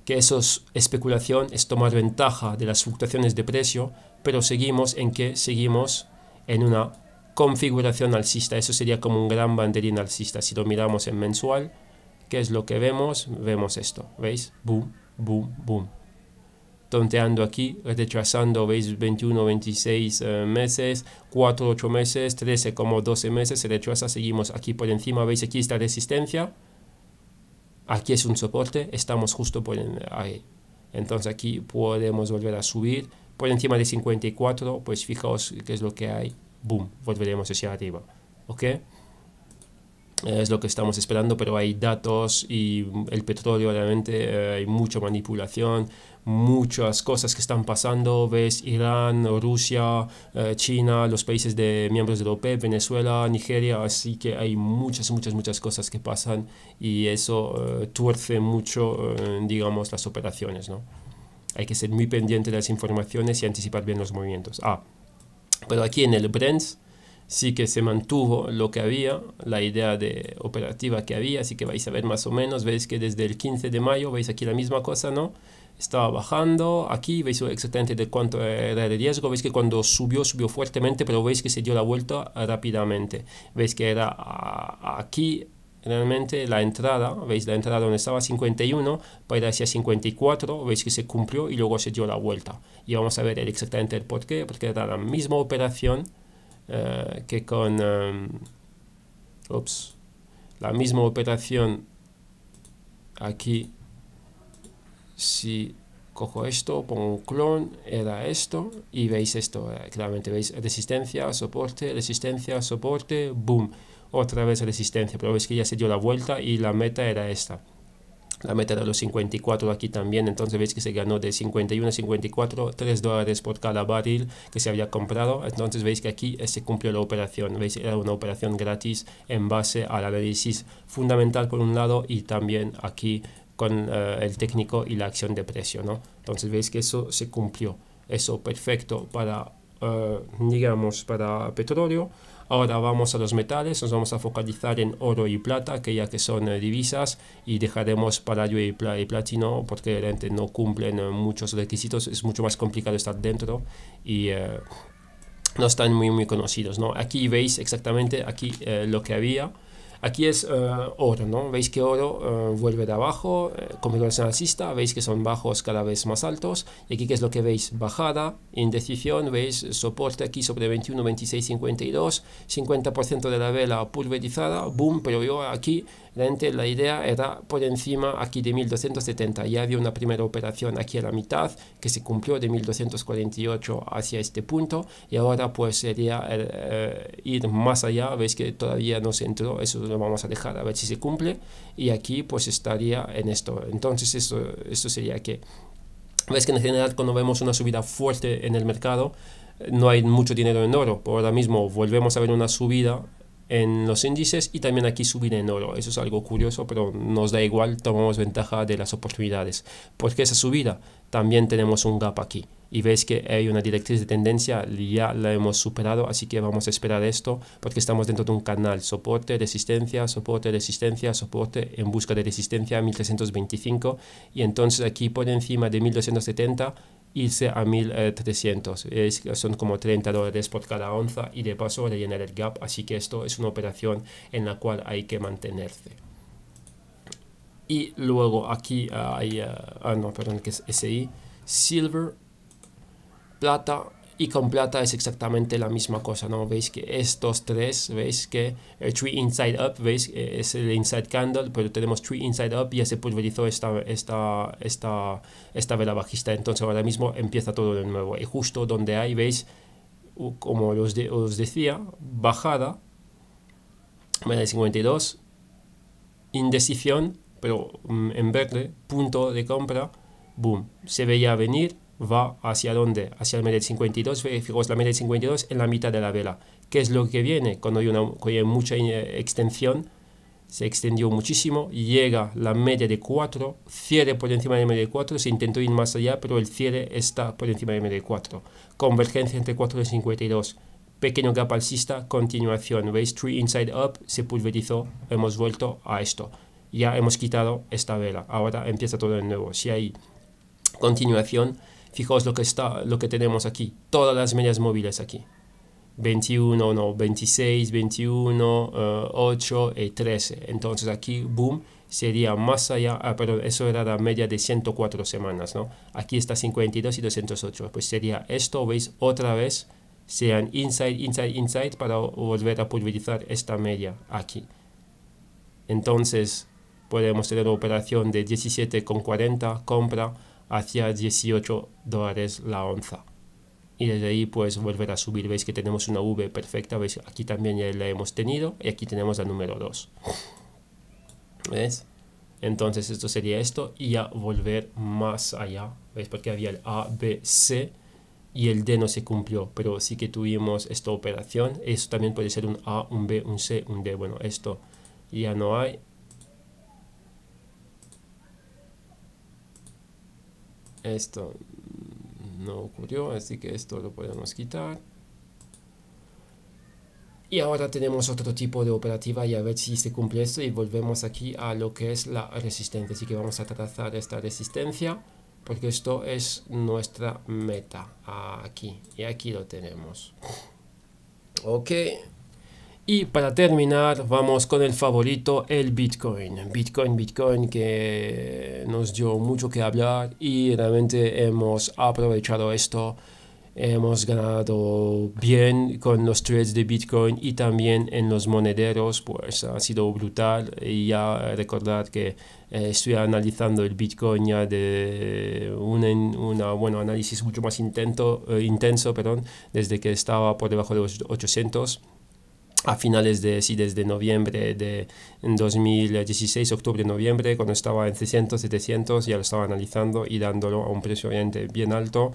que esos especulación, es tomar ventaja de las fluctuaciones de precio, pero seguimos en que seguimos en una configuración alcista, eso sería como un gran banderín alcista, si lo miramos en mensual, ¿Qué es lo que vemos? Vemos esto, ¿veis? Boom, boom, boom. Tonteando aquí, retrasando, ¿veis? 21, 26 eh, meses, 4, 8 meses, 13, como 12 meses, se retrasa, seguimos aquí por encima, ¿veis? Aquí esta resistencia, aquí es un soporte, estamos justo por ahí. Entonces aquí podemos volver a subir por encima de 54, pues fijaos qué es lo que hay, boom, volveremos hacia arriba, ¿ok? Eh, es lo que estamos esperando, pero hay datos y el petróleo realmente eh, hay mucha manipulación, muchas cosas que están pasando, ves Irán, Rusia, eh, China, los países de miembros de la OPEP, Venezuela, Nigeria, así que hay muchas, muchas, muchas cosas que pasan y eso tuerce mucho, digamos, las operaciones, ¿no? Hay que ser muy pendiente de las informaciones y anticipar bien los movimientos. Ah, pero aquí en el Brent, sí que se mantuvo lo que había, la idea de operativa que había, así que vais a ver más o menos, veis que desde el 15 de mayo, veis aquí la misma cosa, ¿no? Estaba bajando, aquí veis exactamente de cuánto era de riesgo, veis que cuando subió, subió fuertemente, pero veis que se dio la vuelta rápidamente, veis que era aquí realmente la entrada, veis la entrada donde estaba 51, para ir hacia 54, veis que se cumplió y luego se dio la vuelta. Y vamos a ver exactamente el por qué, porque era la misma operación, eh, que con eh, la misma operación aquí, si cojo esto, pongo un clon, era esto, y veis esto, eh, claramente veis resistencia, soporte, resistencia, soporte, boom, otra vez resistencia, pero veis que ya se dio la vuelta y la meta era esta la meta de los 54 aquí también, entonces veis que se ganó de 51 a 54, 3 dólares por cada barril que se había comprado, entonces veis que aquí se cumplió la operación, veis era una operación gratis en base al análisis fundamental por un lado y también aquí con eh, el técnico y la acción de precio, ¿no? Entonces veis que eso se cumplió, eso perfecto para, eh, digamos, para petróleo, Ahora vamos a los metales, nos vamos a focalizar en oro y plata, que ya que son eh, divisas, y dejaremos para y, y platino porque realmente no cumplen eh, muchos requisitos, es mucho más complicado estar dentro y eh, no están muy muy conocidos. ¿no? Aquí veis exactamente aquí lo que había. Aquí es eh, oro, ¿no? Veis que oro eh, vuelve de abajo, eh, configuración alcista, veis que son bajos cada vez más altos. Y aquí, ¿qué es lo que veis? Bajada, indecisión, veis soporte aquí sobre 21, 26, 52, 50% de la vela pulverizada, boom, pero yo aquí la idea era por encima aquí de 1270. Ya había una primera operación aquí a la mitad que se cumplió de 1248 hacia este punto y ahora pues sería eh, eh, ir más allá. Veis que todavía no se entró, eso lo vamos a dejar a ver si se cumple y aquí pues estaría en esto. Entonces esto, esto sería que... Veis que en general cuando vemos una subida fuerte en el mercado, no hay mucho dinero en oro. Por ahora mismo volvemos a ver una subida en los índices y también aquí subir en oro. Eso es algo curioso, pero nos da igual, tomamos ventaja de las oportunidades. Porque esa subida también tenemos un gap aquí. Y veis que hay una directriz de tendencia, ya la hemos superado, así que vamos a esperar esto porque estamos dentro de un canal soporte, resistencia, soporte, resistencia, soporte en busca de resistencia a 1325 y entonces aquí por encima de 1270 irse a 1300. Eh, son como 30 dólares por cada onza y de paso rellenar el gap. Así que esto es una operación en la cual hay que mantenerse. Y luego aquí ah, hay, ah, ah no, perdón, que es SI, silver, plata, y con plata es exactamente la misma cosa, ¿no? Veis que estos tres, veis que el eh, Tree Inside Up, veis, eh, es el Inside Candle, pero tenemos Tree Inside Up, ya se pulverizó esta, esta, esta, esta vela bajista. Entonces ahora mismo empieza todo de nuevo. Y justo donde hay, veis, como os, decía, bajada, 52, indecisión, pero mm, en verde, punto de compra, boom, se veía venir va hacia dónde? Hacia el medio del 52, fijaos, la media de 52 en la mitad de la vela. ¿Qué es lo que viene? Cuando hay, una, hay mucha eh, extensión, se extendió muchísimo, llega la media de 4, cierre por encima de la media de 4, se intentó ir más allá, pero el cierre está por encima de la media de 4. Convergencia entre 4 y 52, pequeño gap alcista, continuación, veis, tree inside up, se pulverizó, hemos vuelto a esto. Ya hemos quitado esta vela, ahora empieza todo de nuevo. Si hay continuación, Fijaos lo que, está, lo que tenemos aquí, todas las medias móviles aquí. 21, no, 26, 21, 8 y 13. Entonces aquí, boom, sería más allá, ah, pero eso era la media de 104 semanas, ¿no? Aquí está 52 y 208, pues sería esto, veis, otra vez, sean inside, inside, inside, para volver a pulverizar esta media aquí. Entonces, podemos tener operación de 17,40, compra, hacia 18 dólares la onza. Y desde ahí pues volver a subir. Veis que tenemos una V perfecta. Veis aquí también ya la hemos tenido. Y aquí tenemos la número 2. ¿Ves? Entonces esto sería esto. Y ya volver más allá. ¿Veis? Porque había el A, B, C y el D no se cumplió, pero sí que tuvimos esta operación. Eso también puede ser un A, un B, un C, un D. Bueno, esto ya no hay. Esto no ocurrió, así que esto lo podemos quitar. Y ahora tenemos otro tipo de operativa y a ver si se cumple esto y volvemos aquí a lo que es la resistencia. Así que vamos a trazar esta resistencia porque esto es nuestra meta aquí y aquí lo tenemos. Ok. Y para terminar, vamos con el favorito, el Bitcoin. Bitcoin, Bitcoin que nos dio mucho que hablar y realmente hemos aprovechado esto. Hemos ganado bien con los trades de Bitcoin y también en los monederos, pues ha sido brutal. Y ya recordad que eh, estoy analizando el Bitcoin ya de un una, bueno, análisis mucho más intento, eh, intenso perdón, desde que estaba por debajo de los 800 a finales de, sí, desde noviembre de 2016, octubre, noviembre, cuando estaba en 600, 700, ya lo estaba analizando y dándolo a un precio bien alto.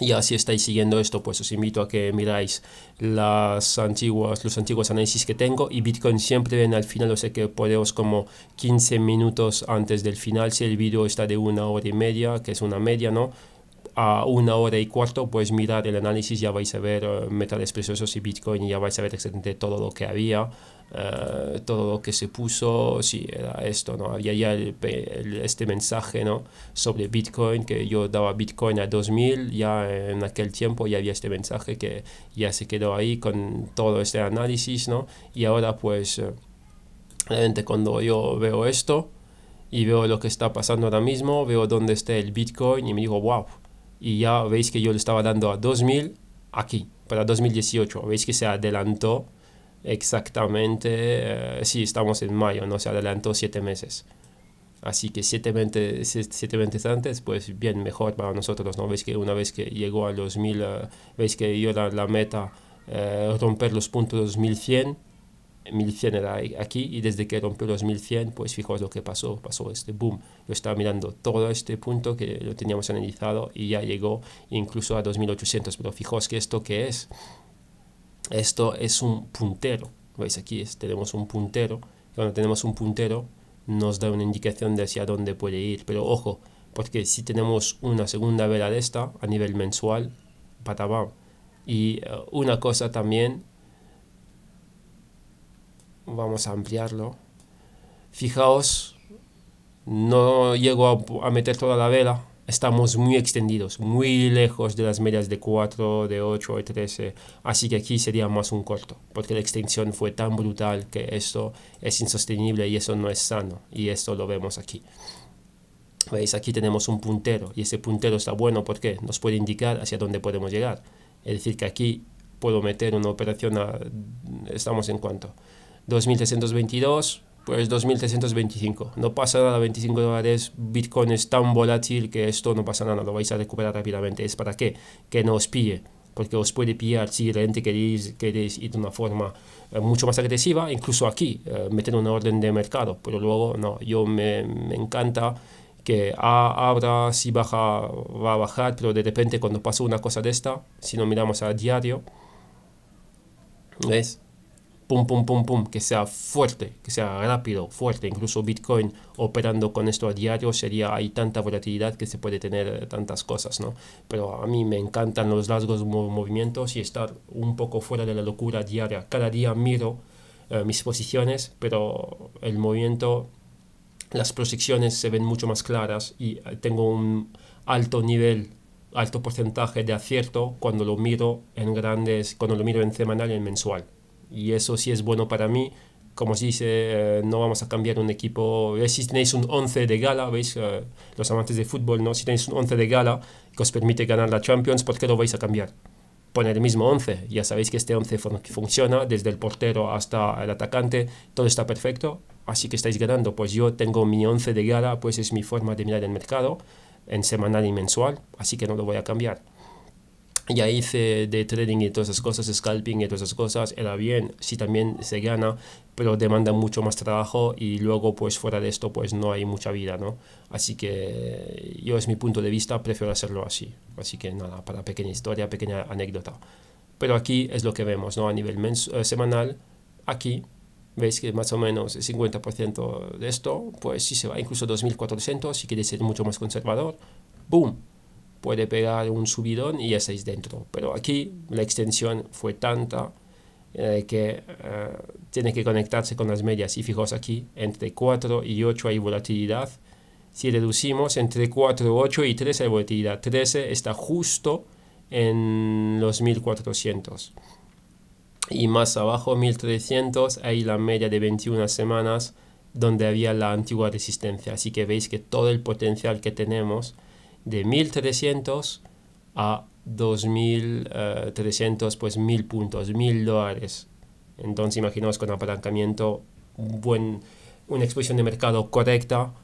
Y así estáis siguiendo esto, pues os invito a que miráis las antiguas, los antiguos análisis que tengo y Bitcoin siempre ven al final, o sé que podemos como 15 minutos antes del final, si el vídeo está de una hora y media, que es una media, ¿no? a una hora y cuarto, pues mirar el análisis, ya vais a ver eh, metales preciosos y Bitcoin, y ya vais a ver exactamente todo lo que había, eh, todo lo que se puso, si era esto, ¿no? Había ya este mensaje, ¿no? Sobre Bitcoin, que yo daba Bitcoin a 2000, ya en aquel tiempo ya había este mensaje que ya se quedó ahí con todo este análisis, ¿no? Y ahora pues, eh, realmente cuando yo veo esto, y veo lo que está pasando ahora mismo, veo dónde está el Bitcoin y me digo, wow, y ya veis que yo le estaba dando a 2000 aquí, para 2018. Veis que se adelantó exactamente, si eh, sí, estamos en mayo, no se adelantó 7 meses. Así que 7 meses antes, pues bien, mejor para nosotros, ¿no? Veis que una vez que llegó a los 1000, eh, veis que yo la, la meta eh, romper los puntos 2100 1100 era aquí y desde que rompió los 1100, pues fijos lo que pasó, pasó este boom. Yo estaba mirando todo este punto que lo teníamos analizado y ya llegó incluso a 2800, pero fijos que esto que es, esto es un puntero, veis aquí tenemos un puntero, cuando tenemos un puntero nos da una indicación de hacia dónde puede ir, pero ojo, porque si tenemos una segunda vela de esta a nivel mensual, patabam, y eh, una cosa también vamos a ampliarlo. Fijaos, no llego a, meter toda la vela, estamos muy extendidos, muy lejos de las medias de 4, de 8, de 13. Así que aquí sería más un corto, porque la extensión fue tan brutal que esto es insostenible y eso no es sano. Y esto lo vemos aquí. ¿Veis? Aquí tenemos un puntero y ese puntero está bueno porque nos puede indicar hacia dónde podemos llegar. Es decir, que aquí puedo meter una operación a... ¿Estamos en cuanto... 2.322, pues 2.325. No pasa nada, 25 dólares, Bitcoin es tan volátil que esto no pasa nada, lo vais a recuperar rápidamente. ¿Es para qué? Que no os pille porque os puede pillar si realmente queréis, queréis ir de una forma eh, mucho más agresiva, incluso aquí, eh, meter una orden de mercado, pero luego no, yo me, me encanta que abra, si baja, va a bajar, pero de repente cuando pasa una cosa de esta, si no miramos a diario, ¿ves? pum, pum, pum, pum, que sea fuerte, que sea rápido, fuerte. Incluso Bitcoin operando con esto a diario sería, hay tanta volatilidad que se puede tener eh, tantas cosas, ¿no? Pero a mí me encantan los largos movimientos y estar un poco fuera de la locura diaria. Cada día miro eh, mis posiciones, pero el movimiento, las proyecciones se ven mucho más claras y eh, tengo un alto nivel alto porcentaje de acierto cuando lo miro en grandes, cuando lo miro en semanal y en mensual y eso sí es bueno para mí. Como se dice, eh, no vamos a cambiar un equipo. Eh, si tenéis un 11 de gala, veis, eh, los amantes de fútbol, ¿no? Si tenéis un 11 de gala que os permite ganar la Champions, ¿por qué lo vais a cambiar? Poner el mismo 11. Ya sabéis que este 11 funciona desde el portero hasta el atacante, todo está perfecto, así que estáis ganando. Pues yo tengo mi 11 de gala, pues es mi forma de mirar el mercado en semanal y mensual, así que no lo voy a cambiar ya hice de trading y todas esas cosas, scalping y todas esas cosas, era bien, sí también se gana, pero demanda mucho más trabajo y luego pues fuera de esto pues no hay mucha vida, ¿no? Así que yo es mi punto de vista, prefiero hacerlo así. Así que nada, para pequeña historia, pequeña anécdota. Pero aquí es lo que vemos, ¿no? A nivel eh, semanal, aquí veis que más o menos el 50% de esto, pues si se va incluso 2400, si quieres ser mucho más conservador, ¡boom! puede pegar un subidón y ya estáis dentro. Pero aquí la extensión fue tanta eh, que eh, tiene que conectarse con las medias. Y fijos aquí, entre 4 y 8 hay volatilidad. Si reducimos entre 4, 8 y 13 hay volatilidad. 13 está justo en los 1400. Y más abajo, 1300, hay la media de 21 semanas donde había la antigua resistencia. Así que veis que todo el potencial que tenemos de 1.300 a 2.300, eh, pues 1.000 puntos, 1.000 dólares. Entonces imaginaos con apalancamiento, buen, una exposición de mercado correcta,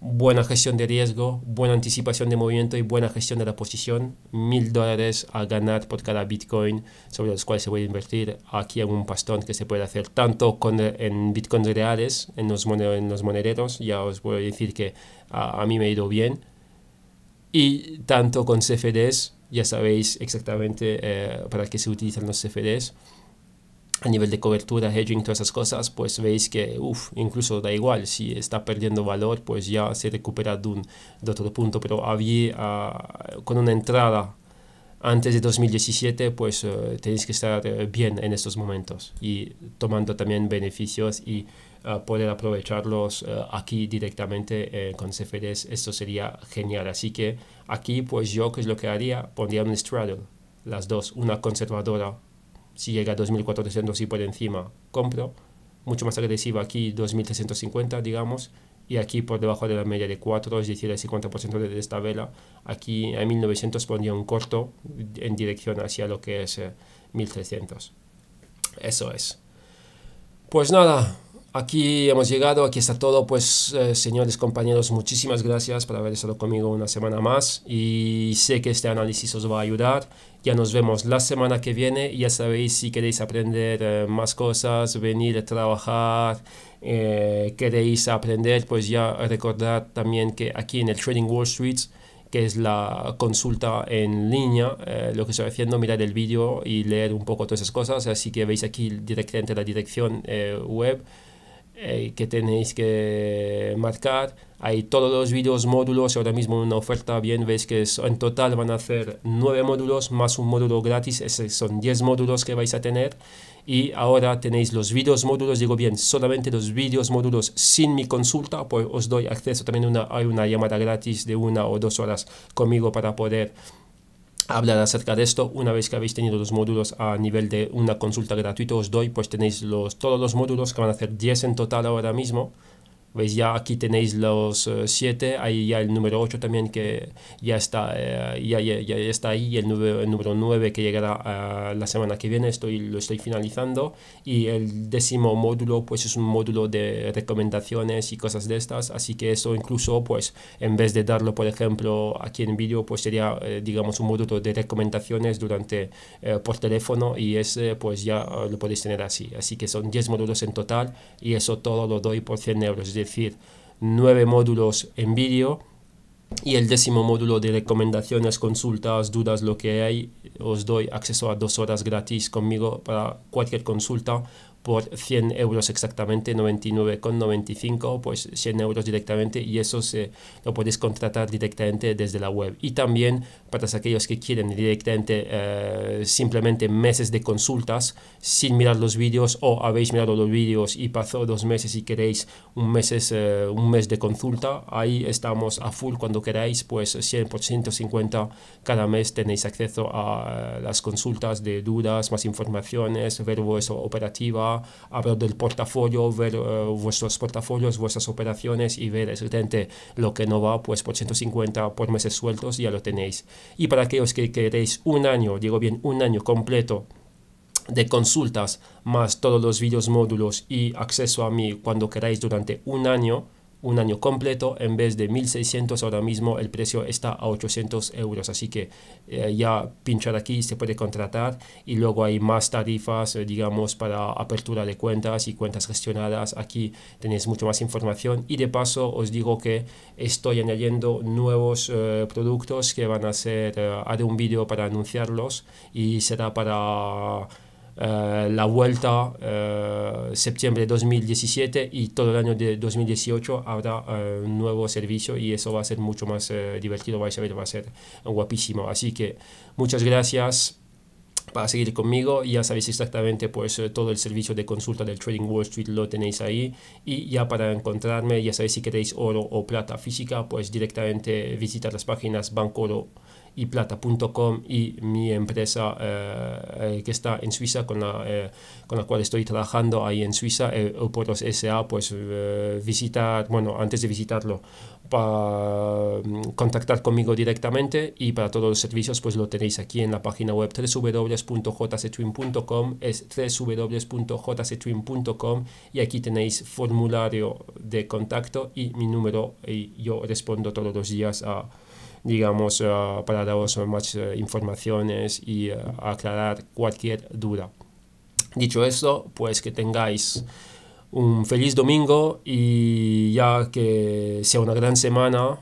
buena gestión de riesgo, buena anticipación de movimiento y buena gestión de la posición, 1.000 dólares a ganar por cada Bitcoin sobre los cuales se puede invertir. Aquí en un pastón que se puede hacer tanto con, en Bitcoins reales, en los, en los monederos, ya os voy a decir que ah, a mí me ha ido bien y tanto con CFDs, ya sabéis exactamente eh, para qué se utilizan los CFDs. A nivel de cobertura, hedging, todas esas cosas, pues veis que, uff, incluso da igual, si está perdiendo valor, pues ya se recupera de, un, otro punto. Pero había, ah, con una entrada antes de 2017, pues eh, tenéis que estar eh, bien en estos momentos y tomando también beneficios y eh, poder aprovecharlos eh, aquí directamente eh, con CFDs. Esto sería genial. Así que aquí, pues yo, ¿qué es lo que haría? Pondría un straddle, las dos, una conservadora. Si llega a 2400 y por encima, compro. Mucho más agresiva aquí, 2350, digamos y aquí por debajo de la media de 4, es decir, el 50% de esta vela. Aquí en 1900 pondría un corto en dirección hacia lo que es 1300. Eso es. Pues nada, aquí hemos llegado, aquí está todo. Pues, eh, señores compañeros, muchísimas gracias por haber estado conmigo una semana más y sé que este análisis os va a ayudar. Ya nos vemos la semana que viene. Ya sabéis, si queréis aprender eh, más cosas, venir a trabajar, eh, queréis aprender, pues ya recordad también que aquí en el Trading Wall Street que es la consulta en línea, lo que estoy haciendo, mirar el vídeo y leer un poco todas esas cosas. Así que veis aquí directamente la dirección web eh, que tenéis que marcar. Hay todos los vídeos módulos, ahora mismo una oferta bien, veis que es, en total van a hacer nueve módulos más un módulo gratis, Esos son 10 módulos que vais a tener. Y ahora tenéis los vídeos módulos, digo bien, solamente los vídeos módulos sin mi consulta, pues os doy acceso también, una, hay una llamada gratis de una o dos horas conmigo para poder hablar acerca de esto. Una vez que habéis tenido los módulos a nivel de una consulta gratuita, os doy, pues tenéis los, todos los módulos que van a hacer 10 en total ahora mismo. Veis pues ya aquí tenéis los 7, eh, ahí ya el número 8 también que ya está, eh, ya, ya, está ahí, el, número, el número 9 que llegará a eh, la semana que viene, estoy, lo estoy finalizando. Y el décimo módulo pues es un módulo de recomendaciones y cosas de estas, así que eso incluso pues en vez de darlo por ejemplo aquí en vídeo pues sería digamos un módulo de recomendaciones durante por teléfono y ese pues ya lo podéis tener así. Así que son 10 módulos en total y eso todo lo doy por 100 euros decir, nueve módulos en vídeo y el décimo módulo de recomendaciones, consultas, dudas, lo que hay, os doy acceso a dos horas gratis conmigo para cualquier consulta por 100 euros exactamente, 99,95, pues 100 euros directamente y eso se, lo podéis contratar directamente desde la web. Y también para aquellos que quieren directamente eh, simplemente meses de consultas sin mirar los vídeos o habéis mirado los vídeos y pasó dos meses y queréis un, meses, eh, un mes de consulta, ahí estamos a full cuando queráis, pues 100 por 150 cada mes tenéis acceso a las consultas de dudas, más informaciones, verbo vuestra operativa, Haber del portafolio, ver eh, vuestros portafolios, vuestras operaciones y ver exactamente lo que no va, pues por 150 por meses sueltos ya lo tenéis. Y para aquellos que queréis un año, digo bien, un año completo de consultas, más todos los vídeos módulos y acceso a mí cuando queráis durante un año, un año completo en vez de 1600 ahora mismo el precio está a 800 euros así que eh, ya pinchar aquí se puede contratar y luego hay más tarifas eh, digamos para apertura de cuentas y cuentas gestionadas aquí tenéis mucho más información y de paso os digo que estoy añadiendo nuevos eh, productos que van a ser haré un vídeo para anunciarlos y será para eh, la vuelta eh, septiembre de 2017 y todo el año de 2018 habrá eh, un nuevo servicio y eso va a ser mucho más divertido, vais a ver, va a ser guapísimo. Así que muchas gracias para seguir conmigo, ya sabéis exactamente pues todo el servicio de consulta del Trading Wall Street lo tenéis ahí y ya para encontrarme, ya sabéis si queréis oro o plata física, pues directamente visitar las páginas bancoro iplata.com y mi empresa eh, eh, que está en Suiza, con la, eh, con la cual estoy trabajando ahí en Suiza, Oporos SA, pues visitar, bueno, antes de visitarlo, para mm, contactar conmigo directamente y para todos los servicios pues lo tenéis aquí en la página web www.jctwin.com es www.jctwin.com y aquí tenéis formulario de contacto y mi número y yo respondo todos los días a digamos, eh, para daros más eh, informaciones y eh, aclarar cualquier duda. Dicho esto, pues que tengáis un feliz domingo y ya que sea una gran semana,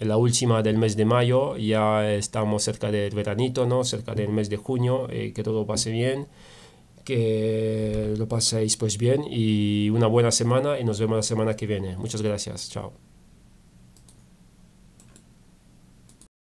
la última del mes de mayo, ya estamos cerca del veranito, ¿no? cerca del mes de junio, que todo pase bien, que lo paséis pues bien y una buena semana y nos vemos la semana que viene. Muchas gracias, chao.